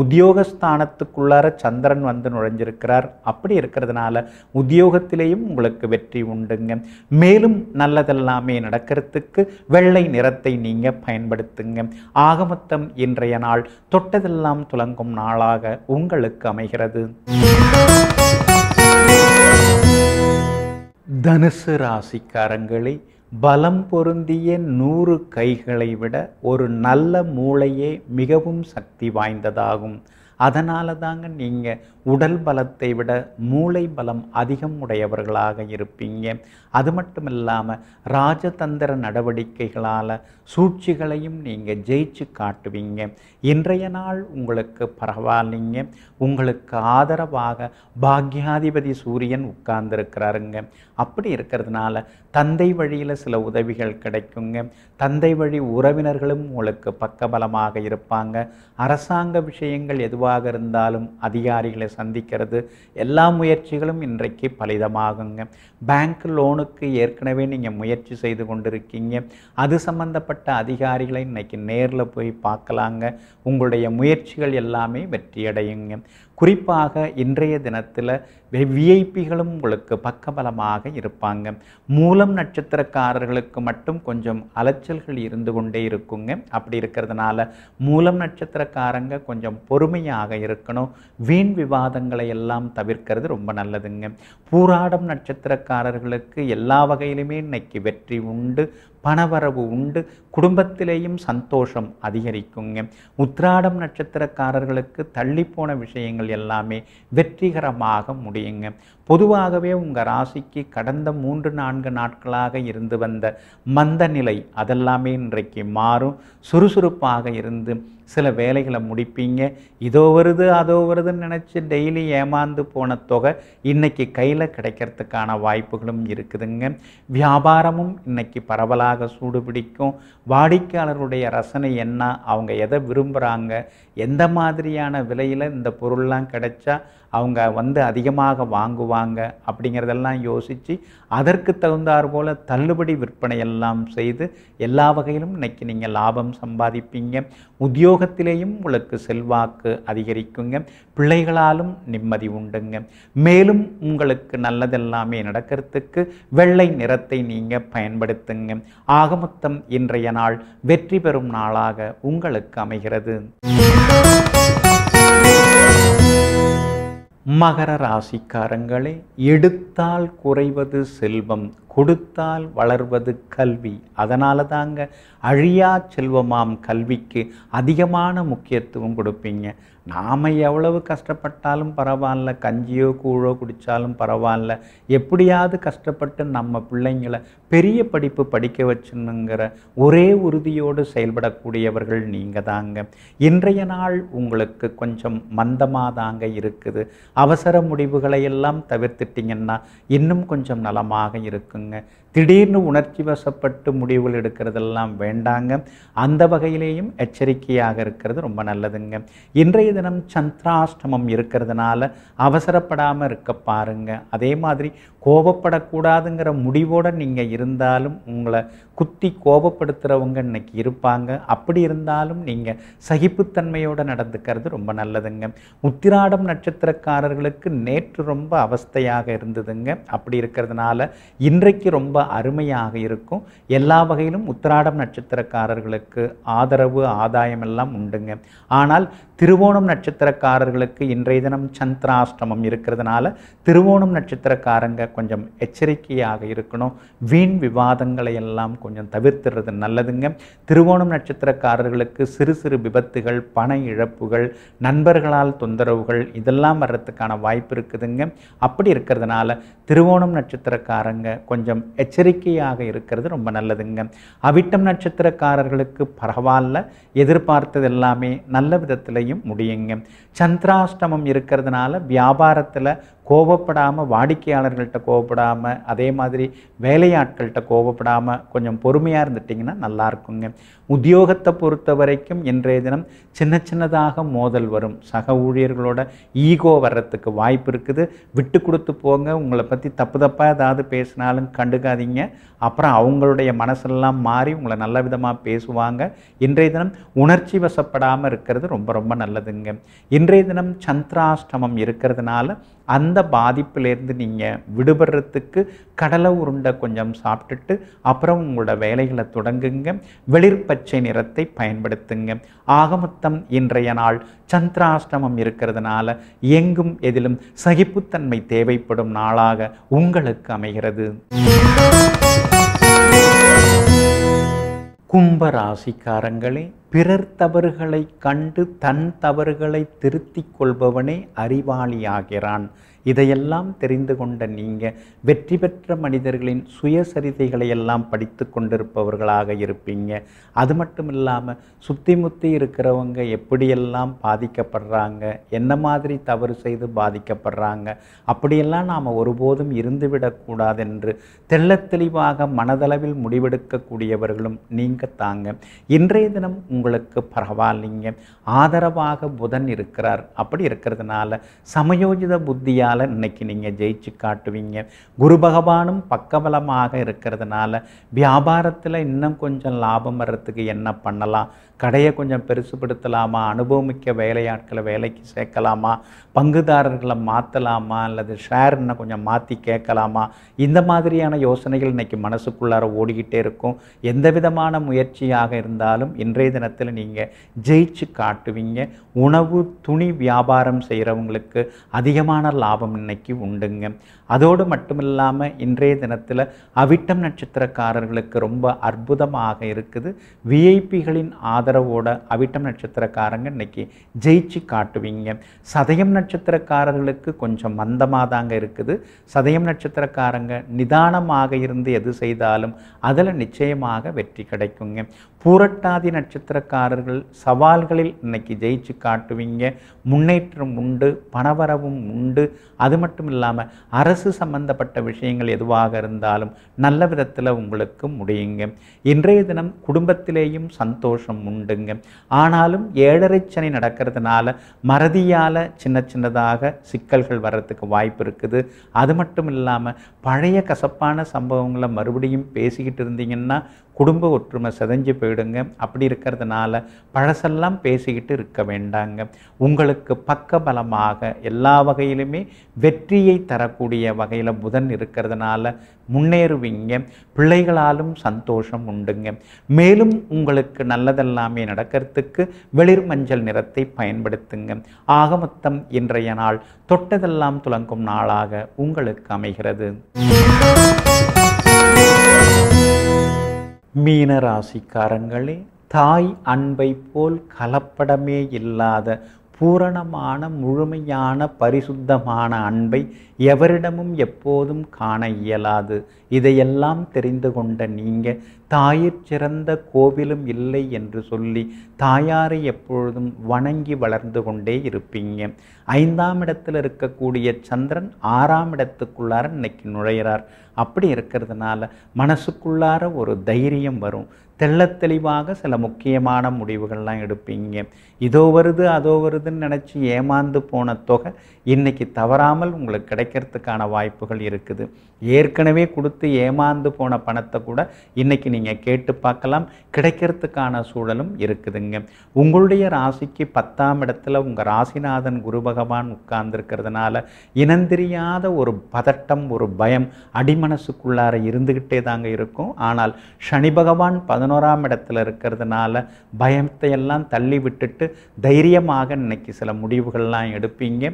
உத்தியோகஸ்தானத்துக்குள்ளார சந்திரன் வந்து நுழைஞ்சிருக்கிறார் அப்படி இருக்கிறதுனால உத்தியோகத்திலேயும் உங்களுக்கு வெற்றி உண்டுங்க மேலும் நல்லதெல்லாமே நடக்கிறதுக்கு வெள்ளை நிறத்தை நீங்கள் பயன்படுத்துங்க ஆகமத்தம் இன்றைய நாள் தொட்டதெல்லாம் துலங்கும் நாளாக உங்களுக்கு அமைகிறது தனுசு ராசிக்காரங்களே பலம் பொருந்திய நூறு கைகளை விட ஒரு நல்ல மூளையே மிகவும் சக்தி வாய்ந்ததாகும் அதனால தாங்க நீங்கள் உடல் பலத்தை விட மூளை பலம் அதிகம் உடையவர்களாக இருப்பீங்க அது மட்டும் இல்லாமல் ராஜதந்திர நடவடிக்கைகளால் சூழ்ச்சிகளையும் நீங்கள் ஜெயிச்சு காட்டுவீங்க இன்றைய நாள் உங்களுக்கு பரவாயில்லைங்க உங்களுக்கு ஆதரவாக பாக்யாதிபதி சூரியன் உட்கார்ந்துருக்கிறாருங்க அப்படி இருக்கிறதுனால தந்தை வழியில் சில உதவிகள் கிடைக்குங்க தந்தை வழி உறவினர்களும் உங்களுக்கு பக்கபலமாக இருப்பாங்க அரசாங்க விஷயங்கள் எதுவாக குழுவாக இருந்தாலும் அதிகாரிகளை சந்திக்கிறது எல்லா முயற்சிகளும் இன்றைக்கு பலிதமாகுங்க பேங்க் லோனுக்கு ஏற்கனவே நீங்கள் முயற்சி செய்து கொண்டிருக்கீங்க அது சம்பந்தப்பட்ட அதிகாரிகளை இன்றைக்கி நேரில் போய் பார்க்கலாங்க உங்களுடைய முயற்சிகள் எல்லாமே வெற்றியடையுங்க குறிப்பாக இன்றைய தினத்தில் விஐபிகளும் உங்களுக்கு பக்கபலமாக இருப்பாங்க மூலம் நட்சத்திரக்காரர்களுக்கு மட்டும் கொஞ்சம் அலைச்சல்கள் இருந்து கொண்டே இருக்குங்க அப்படி இருக்கிறதுனால மூலம் நட்சத்திரக்காரங்க கொஞ்சம் பொறுமையாக இருக்கணும் வீண் விவாதங்களை எல்லாம் தவிர்க்கிறது ரொம்ப நல்லதுங்க பூராடம் நட்சத்திரக்காரர்களுக்கு எல்லா வகையிலுமே இன்னைக்கு வெற்றி உண்டு பணவரவு உண்டு குடும்பத்திலேயும் சந்தோஷம் அதிகரிக்குங்க உத்ராடம் நட்சத்திரக்காரர்களுக்கு தள்ளிப்போன விஷயங்கள் எல்லாமே வெற்றிகரமாக முடியும் முடியுங்க பொதுவாகவே உங்கள் ராசிக்கு கடந்த மூன்று நான்கு நாட்களாக இருந்து வந்த மந்த நிலை அதெல்லாமே இன்றைக்கு மாறும் சுறுசுறுப்பாக இருந்து சில வேலைகளை முடிப்பீங்க இதோ வருது அதோ வருதுன்னு நினச்சி டெய்லி ஏமாந்து போன தொகை இன்றைக்கி கையில் கிடைக்கிறதுக்கான வாய்ப்புகளும் இருக்குதுங்க வியாபாரமும் இன்றைக்கி பரவலாக சூடுபிடிக்கும் வாடிக்கையாளருடைய ரசனை என்ன அவங்க எதை விரும்புகிறாங்க எந்த மாதிரியான விலையில் இந்த பொருள்லாம் கிடைச்சா அவங்க வந்து அதிகமாக வாங்குவாங்க அப்படிங்கிறதெல்லாம் யோசித்து அதற்கு தகுந்தாற் போல் தள்ளுபடி விற்பனையெல்லாம் செய்து எல்லா வகையிலும் இன்றைக்கி நீங்கள் லாபம் சம்பாதிப்பீங்க உத்தியோக உத்தியோகத்திலேயும் உங்களுக்கு செல்வாக்கு அதிகரிக்குங்க பிள்ளைகளாலும் நிம்மதி உண்டுங்க மேலும் உங்களுக்கு நல்லதெல்லாமே நடக்கிறதுக்கு வெள்ளை நிறத்தை நீங்கள் பயன்படுத்துங்க ஆகமொத்தம் இன்றைய நாள் வெற்றி பெறும் நாளாக உங்களுக்கு அமைகிறது மகர ராசிக்காரங்களே எடுத்தால் குறைவது செல்வம் கொடுத்தால் வளர்வது கல்வி அதனால தாங்க அழியா செல்வமாம் கல்விக்கு அதிகமான முக்கியத்துவம் கொடுப்பீங்க நாம் எவ்வளவு கஷ்டப்பட்டாலும் பரவாயில்ல கஞ்சியோ கூழோ குடித்தாலும் பரவாயில்ல எப்படியாவது கஷ்டப்பட்டு நம்ம பிள்ளைங்களை பெரிய படிப்பு படிக்க வச்சுனுங்கிற ஒரே உறுதியோடு செயல்படக்கூடியவர்கள் நீங்கள் தாங்க இன்றைய நாள் உங்களுக்கு கொஞ்சம் மந்தமாக தாங்க இருக்குது அவசர முடிவுகளை எல்லாம் தவிர்த்துட்டிங்கன்னா இன்னும் கொஞ்சம் நலமாக இருக்கும் phần திடீர்னு உணர்ச்சி வசப்பட்டு முடிவுகள் எடுக்கிறதெல்லாம் வேண்டாங்க அந்த வகையிலேயும் எச்சரிக்கையாக இருக்கிறது ரொம்ப நல்லதுங்க இன்றைய தினம் சந்திராஷ்டமம் இருக்கிறதுனால அவசரப்படாமல் இருக்க பாருங்க அதே மாதிரி கோபப்படக்கூடாதுங்கிற முடிவோடு நீங்கள் இருந்தாலும் உங்களை குத்தி கோபப்படுத்துகிறவங்க இன்னைக்கு இருப்பாங்க அப்படி இருந்தாலும் நீங்கள் சகிப்புத்தன்மையோடு நடந்துக்கிறது ரொம்ப நல்லதுங்க உத்திராடம் நட்சத்திரக்காரர்களுக்கு நேற்று ரொம்ப அவஸ்தையாக இருந்ததுங்க அப்படி இருக்கிறதுனால இன்றைக்கு ரொம்ப அருமையாக இருக்கும் எல்லா வகையிலும் உத்திராடம் நட்சத்திரக்காரர்களுக்கு ஆதரவு ஆதாயம் எல்லாம் உண்டுங்க ஆனால் திருவோணம் நட்சத்திரக்காரர்களுக்கு இன்றைய தினம் சந்திராஷ்டமம் இருக்கிறதுனால திருவோணம் நட்சத்திரக்காரங்க கொஞ்சம் எச்சரிக்கையாக இருக்கணும் வீண் விவாதங்களை எல்லாம் கொஞ்சம் தவிர்த்துறது நல்லதுங்க திருவோணம் நட்சத்திரக்காரர்களுக்கு சிறு சிறு விபத்துகள் பண இழப்புகள் நண்பர்களால் தொந்தரவுகள் இதெல்லாம் வர்றதுக்கான வாய்ப்பு இருக்குதுங்க அப்படி இருக்கிறதுனால திருவோணம் நட்சத்திரக்காரங்க கொஞ்சம் எச் எச்சரிக்கையாக இருக்கிறது ரொம்ப நல்லதுங்க அவிட்டம் நட்சத்திரக்காரர்களுக்கு பரவாயில்ல எதிர்பார்த்தது எல்லாமே நல்ல விதத்திலையும் முடியுங்க சந்திராஷ்டமம் இருக்கிறதுனால வியாபாரத்தில் கோபப்படாமல் வாடிக்கையாளர்கள்ட்ட கோபப்படாமல் அதே மாதிரி வேலையாட்கள்கிட்ட கோபப்படாமல் கொஞ்சம் பொறுமையாக இருந்துட்டிங்கன்னா நல்லாயிருக்குங்க உத்தியோகத்தை பொறுத்த வரைக்கும் இன்றைய தினம் சின்ன சின்னதாக மோதல் வரும் சக ஊழியர்களோட ஈகோ வர்றதுக்கு வாய்ப்பு இருக்குது விட்டு கொடுத்து போங்க உங்களை பற்றி தப்பு தப்பாக ஏதாவது பேசினாலும் கண்டுக்காதீங்க அப்புறம் அவங்களுடைய மனசெல்லாம் மாறி உங்களை நல்ல விதமாக பேசுவாங்க இன்றைய தினம் உணர்ச்சி வசப்படாமல் இருக்கிறது ரொம்ப ரொம்ப நல்லதுங்க இன்றைய தினம் சந்திராஷ்டமம் இருக்கிறதுனால அந்த பாதிப்பிலேருந்து நீங்கள் விடுபடுறதுக்கு கடலை உருண்டை கொஞ்சம் சாப்பிட்டுட்டு அப்புறம் உங்களோட வேலைகளை தொடங்குங்க வெளிர் பச்சை நிறத்தை பயன்படுத்துங்க ஆகமொத்தம் இன்றைய நாள் சந்திராஷ்டமம் இருக்கிறதுனால எங்கும் எதிலும் சகிப்புத்தன்மை தேவைப்படும் நாளாக உங்களுக்கு அமைகிறது கும்பராசிக்காரங்களே பிறர் தவறுகளை கண்டு தன் தவறுகளை திருத்திக் கொள்பவனே அறிவாளியாகிறான் இதையெல்லாம் தெரிந்து கொண்ட நீங்கள் வெற்றி பெற்ற மனிதர்களின் சுயசரிதைகளை எல்லாம் படித்து கொண்டிருப்பவர்களாக இருப்பீங்க அது மட்டும் இல்லாமல் சுத்தி முத்தி இருக்கிறவங்க எப்படியெல்லாம் பாதிக்கப்படுறாங்க என்ன மாதிரி தவறு செய்து பாதிக்கப்படுறாங்க அப்படியெல்லாம் நாம் ஒருபோதும் இருந்துவிடக்கூடாது என்று தெள்ள தெளிவாக மனதளவில் முடிவெடுக்கக்கூடியவர்களும் நீங்கள் தாங்க இன்றைய தினம் உங்களுக்கு பரவாயில்லைங்க ஆதரவாக புதன் இருக்கிறார் அப்படி இருக்கிறதுனால சமயோஜித புத்தியாக முயற்சியால் இன்றைக்கி நீங்கள் ஜெயிச்சு காட்டுவீங்க குரு பகவானும் பக்கபலமாக இருக்கிறதுனால வியாபாரத்தில் இன்னும் கொஞ்சம் லாபம் வர்றதுக்கு என்ன பண்ணலாம் கடையை கொஞ்சம் பெருசுபடுத்தலாமா அனுபவமிக்க வேலையாட்களை வேலைக்கு சேர்க்கலாமா பங்குதாரர்களை மாற்றலாமா அல்லது ஷேர் இன்னும் கொஞ்சம் மாற்றி கேட்கலாமா இந்த மாதிரியான யோசனைகள் இன்றைக்கி மனசுக்குள்ளார ஓடிக்கிட்டே இருக்கும் எந்த விதமான முயற்சியாக இருந்தாலும் இன்றைய தினத்தில் நீங்கள் ஜெயிச்சு காட்டுவீங்க உணவு துணி வியாபாரம் செய்கிறவங்களுக்கு அதிகமான லாபம் லாபம் இன்னைக்கு உண்டுங்க அதோடு மட்டுமில்லாமல் இன்றைய தினத்தில் அவிட்டம் நட்சத்திரக்காரர்களுக்கு ரொம்ப அற்புதமாக இருக்குது விஐபிகளின் ஆதரவோட அவிட்டம் நட்சத்திரக்காரங்க இன்னைக்கு ஜெயிச்சு காட்டுவீங்க சதயம் நட்சத்திரக்காரர்களுக்கு கொஞ்சம் மந்தமாக தாங்க இருக்குது சதயம் நட்சத்திரக்காரங்க நிதானமாக இருந்து எது செய்தாலும் அதில் நிச்சயமாக வெற்றி கிடைக்குங்க பூரட்டாதி நட்சத்திரக்காரர்கள் சவால்களில் இன்னைக்கு ஜெயிச்சு காட்டுவீங்க முன்னேற்றம் உண்டு பணவரவும் உண்டு அது மட்டும் இல்லாமல் அரசு சம்பந்தப்பட்ட விஷயங்கள் எதுவாக இருந்தாலும் நல்ல விதத்தில் உங்களுக்கு முடியுங்க இன்றைய தினம் குடும்பத்திலேயும் சந்தோஷம் உண்டுங்க ஆனாலும் ஏழரை சனி நடக்கிறதுனால மறதியால் சின்ன சின்னதாக சிக்கல்கள் வர்றதுக்கு வாய்ப்பு இருக்குது அது மட்டும் இல்லாமல் பழைய கசப்பான சம்பவங்களை மறுபடியும் பேசிக்கிட்டு இருந்தீங்கன்னா குடும்ப ஒற்றுமை செதஞ்சு போயிடுங்க அப்படி இருக்கிறதுனால பழசெல்லாம் பேசிக்கிட்டு இருக்க வேண்டாங்க உங்களுக்கு பக்க பலமாக எல்லா வகையிலுமே வெற்றியை தரக்கூடிய வகையில் புதன் இருக்கிறதுனால முன்னேறுவீங்க பிள்ளைகளாலும் சந்தோஷம் உண்டுங்க மேலும் உங்களுக்கு நல்லதெல்லாமே நடக்கிறதுக்கு வெளிர் மஞ்சள் நிறத்தை பயன்படுத்துங்க ஆக மொத்தம் இன்றைய நாள் தொட்டதெல்லாம் துலங்கும் நாளாக உங்களுக்கு அமைகிறது மீன தாய் அன்பை போல் கலப்படமே இல்லாத பூரணமான முழுமையான பரிசுத்தமான அன்பை எவரிடமும் எப்போதும் காண இயலாது இதையெல்லாம் தெரிந்து கொண்ட நீங்கள் தாயிற் சிறந்த கோவிலும் இல்லை என்று சொல்லி தாயாரை எப்பொழுதும் வணங்கி வளர்ந்து கொண்டே இருப்பீங்க ஐந்தாம் இடத்தில் இருக்கக்கூடிய சந்திரன் ஆறாம் இடத்துக்குள்ளார இன்னைக்கு நுழையிறார் அப்படி இருக்கிறதுனால மனசுக்குள்ளார ஒரு தைரியம் வரும் தெள்ள தெளிவாக சில முக்கியமான முடிவுகள்லாம் எடுப்பீங்க இதோ வருது அதோ வருதுன்னு நினச்சி ஏமாந்து போன தொகை இன்றைக்கி தவறாமல் உங்களுக்கு கிடைக்கிறதுக்கான வாய்ப்புகள் இருக்குது ஏற்கனவே கொடுத்து ஏமாந்து போன பணத்தை கூட இன்றைக்கி நீங்கள் கேட்டு பார்க்கலாம் கிடைக்கிறதுக்கான சூழலும் இருக்குதுங்க உங்களுடைய ராசிக்கு பத்தாம் இடத்துல உங்கள் ராசிநாதன் குரு பகவான் உட்கார்ந்துருக்கிறதுனால இனந்தெரியாத ஒரு பதட்டம் ஒரு பயம் அடிமனசுக்குள்ளார இருந்துக்கிட்டே தாங்க இருக்கும் ஆனால் சனி பகவான் பதினொன்று பதினோராம் இடத்துல இருக்கிறதுனால பயத்தை எல்லாம் தள்ளி விட்டுட்டு தைரியமாக இன்னைக்கு சில முடிவுகள்லாம் எடுப்பீங்க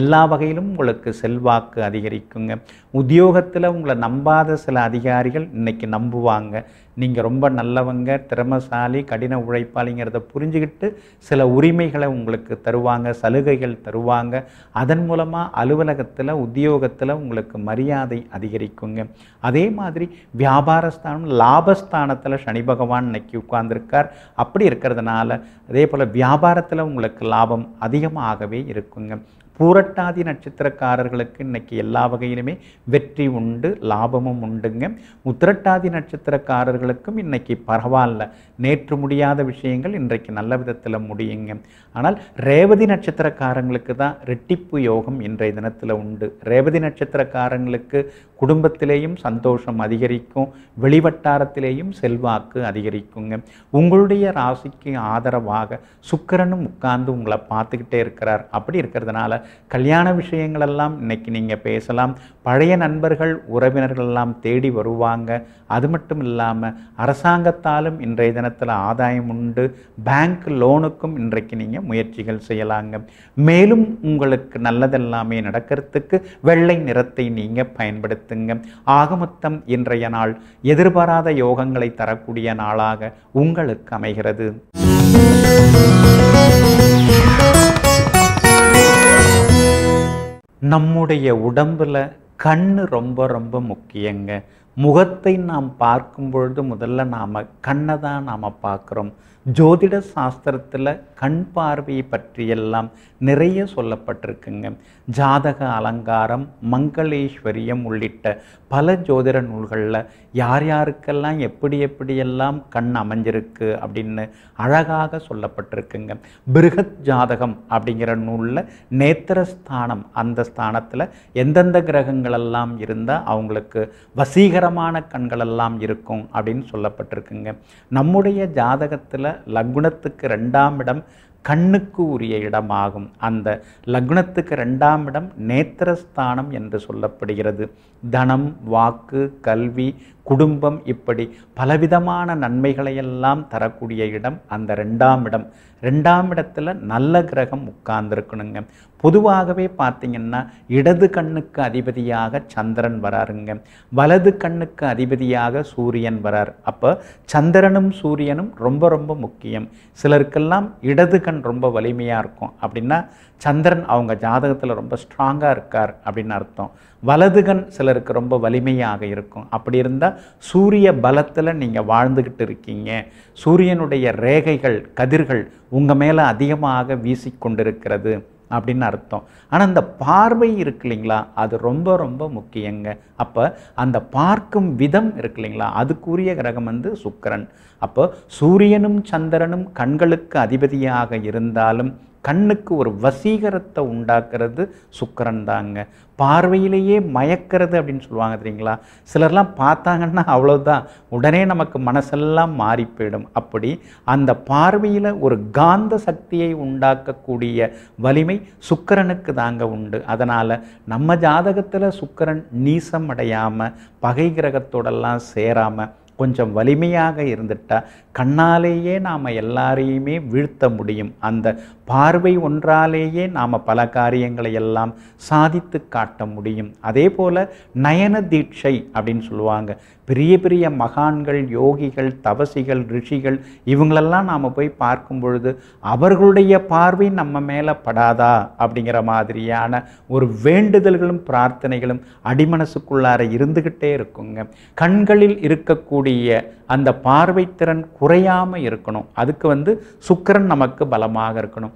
எல்லா வகையிலும் உங்களுக்கு செல்வாக்கு அதிகரிக்குங்க உத்தியோகத்தில் உங்களை நம்பாத சில அதிகாரிகள் இன்னைக்கு நம்புவாங்க நீங்கள் ரொம்ப நல்லவங்க திறமசாலி கடின உழைப்பாளிங்கிறத புரிஞ்சுக்கிட்டு சில உரிமைகளை உங்களுக்கு தருவாங்க சலுகைகள் தருவாங்க அதன் மூலமாக அலுவலகத்தில் உத்தியோகத்தில் உங்களுக்கு மரியாதை அதிகரிக்குங்க அதே மாதிரி வியாபாரஸ்தானம் லாபஸ்தானத்தில் சனி பகவான் இன்னைக்கு உட்கார்ந்துருக்கார் அப்படி இருக்கிறதுனால அதே போல் வியாபாரத்தில் உங்களுக்கு லாபம் அதிகமாகவே இருக்குங்க பூரட்டாதி நட்சத்திரக்காரர்களுக்கு இன்னைக்கு எல்லா வகையிலுமே வெற்றி உண்டு லாபமும் உண்டுங்க உத்திரட்டாதி நட்சத்திரக்காரர்களுக்கும் இன்னைக்கு பரவாயில்ல நேற்று முடியாத விஷயங்கள் இன்றைக்கு நல்ல விதத்தில் முடியுங்க ஆனால் ரேவதி நட்சத்திரக்காரங்களுக்கு தான் ரெட்டிப்பு யோகம் இன்றைய தினத்தில் உண்டு ரேவதி நட்சத்திரக்காரங்களுக்கு குடும்பத்திலேயும் சந்தோஷம் அதிகரிக்கும் வெளிவட்டாரத்திலேயும் செல்வாக்கு அதிகரிக்குங்க உங்களுடைய ராசிக்கு ஆதரவாக சுக்கரனும் உட்கார்ந்து உங்களை பார்த்துக்கிட்டே இருக்கிறார் அப்படி இருக்கிறதுனால கல்யாண விஷயங்களெல்லாம் இன்னைக்கு நீங்கள் பேசலாம் பழைய நண்பர்கள் உறவினர்கள் எல்லாம் தேடி வருவாங்க அது மட்டும் இல்லாமல் அரசாங்கத்தாலும் இன்றைய தினத்தில் ஆதாயம் உண்டு பேங்க் லோனுக்கும் இன்றைக்கு நீங்கள் முயற்சிகள் செய்யலாங்க மேலும் உங்களுக்கு நல்லதெல்லாமே நடக்கிறதுக்கு வெள்ளை நிறத்தை நீங்கள் பயன்படுத்துங்க ஆகமொத்தம் இன்றைய நாள் எதிர்பாராத யோகங்களை தரக்கூடிய நாளாக உங்களுக்கு அமைகிறது நம்முடைய உடம்பில் கண் ரொம்ப ரொம்ப முக்கியங்க முகத்தை நாம் பார்க்கும் பொழுது முதல்ல நாம் கண்ணை தான் நாம் பார்க்குறோம் ஜோதிட சாஸ்திரத்தில் கண் பார்வையை பற்றியெல்லாம் நிறைய சொல்லப்பட்டிருக்குங்க ஜாதக அலங்காரம் மங்களேஸ்வரியம் உள்ளிட்ட பல ஜோதிட நூல்களில் யார் யாருக்கெல்லாம் எப்படி எப்படியெல்லாம் கண் அமைஞ்சிருக்கு அப்படின்னு அழகாக சொல்லப்பட்டிருக்குங்க பிருகத் ஜாதகம் அப்படிங்கிற நூலில் நேத்திரஸ்தானம் அந்த ஸ்தானத்தில் எந்தெந்த கிரகங்களெல்லாம் இருந்தால் அவங்களுக்கு வசீகரமான கண்களெல்லாம் இருக்கும் அப்படின்னு சொல்லப்பட்டிருக்குங்க நம்முடைய ஜாதகத்தில் லக்குணத்துக்கு ரெண்டாம் இடம் கண்ணுக்கு உரிய இடமாகும் அந்த லக்னத்துக்கு ரெண்டாம் இடம் நேத்திரஸ்தானம் என்று சொல்லப்படுகிறது தனம் வாக்கு கல்வி குடும்பம் இப்படி பலவிதமான நன்மைகளையெல்லாம் தரக்கூடிய இடம் அந்த ரெண்டாம் இடம் ரெண்டாம் இடத்துல நல்ல கிரகம் உட்கார்ந்துருக்கணுங்க பொதுவாகவே பார்த்திங்கன்னா இடது கண்ணுக்கு அதிபதியாக சந்திரன் வராருங்க வலது கண்ணுக்கு அதிபதியாக சூரியன் வரார் அப்போ சந்திரனும் சூரியனும் ரொம்ப ரொம்ப முக்கியம் சிலருக்கெல்லாம் இடது கண் ரொம்ப வலிமையாக இருக்கும் அப்படின்னா சந்திரன் அவங்க ஜாதகத்தில் ரொம்ப ஸ்ட்ராங்காக இருக்கார் அப்படின்னு அர்த்தம் வலதுகன் சிலருக்கு ரொம்ப வலிமையாக இருக்கும் அப்படி இருந்தால் சூரிய பலத்தில் நீங்கள் வாழ்ந்துக்கிட்டு இருக்கீங்க சூரியனுடைய ரேகைகள் கதிர்கள் உங்கள் மேலே அதிகமாக வீசிக்கொண்டிருக்கிறது அப்படின்னு அர்த்தம் ஆனால் அந்த பார்வை இருக்கு இல்லைங்களா அது ரொம்ப ரொம்ப முக்கியங்க அப்போ அந்த பார்க்கும் விதம் இருக்கு இல்லைங்களா அதுக்குரிய கிரகம் வந்து சுக்கரன் அப்போ சூரியனும் சந்திரனும் கண்களுக்கு அதிபதியாக இருந்தாலும் கண்ணுக்கு ஒரு வசீகரத்தை உண்டாக்குறது சுக்கரன் தாங்க பார்வையிலேயே மயக்கிறது அப்படின்னு சொல்லுவாங்க தெரியுங்களா சிலர்லாம் பார்த்தாங்கன்னா அவ்வளோதான் உடனே நமக்கு மனசெல்லாம் மாறி போயிடும் அப்படி அந்த பார்வையில் ஒரு காந்த சக்தியை உண்டாக்கக்கூடிய வலிமை சுக்கரனுக்கு தாங்க உண்டு அதனால் நம்ம ஜாதகத்தில் சுக்கரன் நீசம் அடையாமல் பகை கிரகத்தோடெல்லாம் சேராமல் கொஞ்சம் வலிமையாக இருந்துட்டால் கண்ணாலேயே நாம் எல்லாரையுமே வீழ்த்த முடியும் அந்த பார்வை ஒன்றாலேயே நாம் பல காரியங்களை எல்லாம் சாதித்து காட்ட முடியும் அதே போல் நயன தீட்சை அப்படின்னு சொல்லுவாங்க பெரிய பெரிய மகான்கள் யோகிகள் தவசிகள் ரிஷிகள் இவங்களெல்லாம் நாம் போய் பார்க்கும் பொழுது அவர்களுடைய பார்வை நம்ம மேலே படாதா அப்படிங்கிற மாதிரியான ஒரு வேண்டுதல்களும் பிரார்த்தனைகளும் அடிமனசுக்குள்ளார இருந்துக்கிட்டே இருக்குங்க கண்களில் இருக்கக்கூடிய அந்த பார்வைத்திறன் குறையாமல் இருக்கணும் அதுக்கு வந்து சுக்கரன் நமக்கு பலமாக இருக்கணும்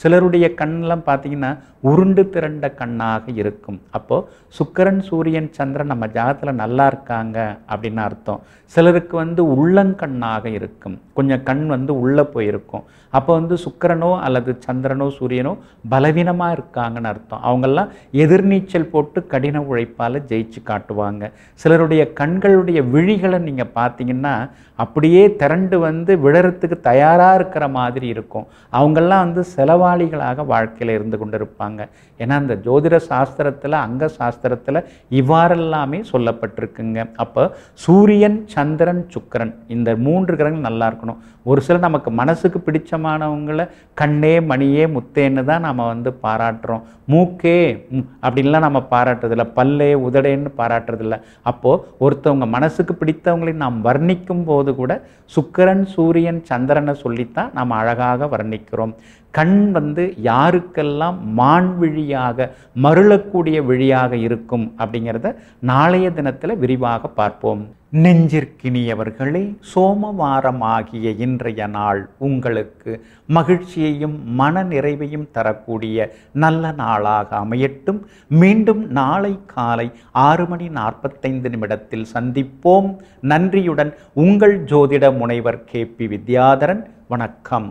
சிலருடைய கண்ணெல்லாம் பார்த்தீங்கன்னா உருண்டு திரண்ட கண்ணாக இருக்கும் அப்போது சுக்கரன் சூரியன் சந்திரன் நம்ம ஜாதத்தில் நல்லா இருக்காங்க அப்படின்னு அர்த்தம் சிலருக்கு வந்து உள்ளங்கண்ணாக இருக்கும் கொஞ்சம் கண் வந்து உள்ளே போயிருக்கும் அப்போ வந்து சுக்கரனோ அல்லது சந்திரனோ சூரியனோ பலவீனமாக இருக்காங்கன்னு அர்த்தம் அவங்கெல்லாம் எதிர்நீச்சல் போட்டு கடின உழைப்பால் ஜெயிச்சு காட்டுவாங்க சிலருடைய கண்களுடைய விழிகளை நீங்கள் பார்த்தீங்கன்னா அப்படியே திரண்டு வந்து விழறத்துக்கு தயாராக இருக்கிற மாதிரி இருக்கும் அவங்கெல்லாம் வந்து செலவு உளவாளிகளாக வாழ்க்கையில் இருந்து கொண்டிருப்பாங்க ஏன்னா அந்த ஜோதிட சாஸ்திரத்தில் அங்க சாஸ்திரத்தில் இவ்வாறெல்லாமே சொல்லப்பட்டிருக்குங்க அப்போ சூரியன் சந்திரன் சுக்கரன் இந்த மூன்று கிரகங்கள் நல்லா இருக்கணும் ஒரு சில நமக்கு மனசுக்கு பிடிச்சமானவங்களை கண்ணே மணியே முத்தேன்னு தான் நாம் வந்து பாராட்டுறோம் மூக்கே அப்படின்லாம் நம்ம பாராட்டுறதில்ல பல்லே உதடேன்னு பாராட்டுறதில்ல அப்போது ஒருத்தவங்க மனசுக்கு பிடித்தவங்களை நாம் வர்ணிக்கும் போது கூட சுக்கரன் சூரியன் சந்திரனை சொல்லித்தான் நாம் அழகாக வர்ணிக்கிறோம் கண் வந்து யாருக்கெல்லாம் மான் விழியாக மருளக்கூடிய விழியாக இருக்கும் அப்படிங்கிறத நாளைய தினத்தில் விரிவாக பார்ப்போம் நெஞ்சிற்கினியவர்களே சோமவாரமாகிய இன்றைய நாள் உங்களுக்கு மகிழ்ச்சியையும் மன நிறைவையும் தரக்கூடிய நல்ல நாளாக அமையட்டும் மீண்டும் நாளை காலை ஆறு மணி நாற்பத்தைந்து நிமிடத்தில் சந்திப்போம் நன்றியுடன் உங்கள் ஜோதிட முனைவர் கே பி வித்யாதரன் வணக்கம்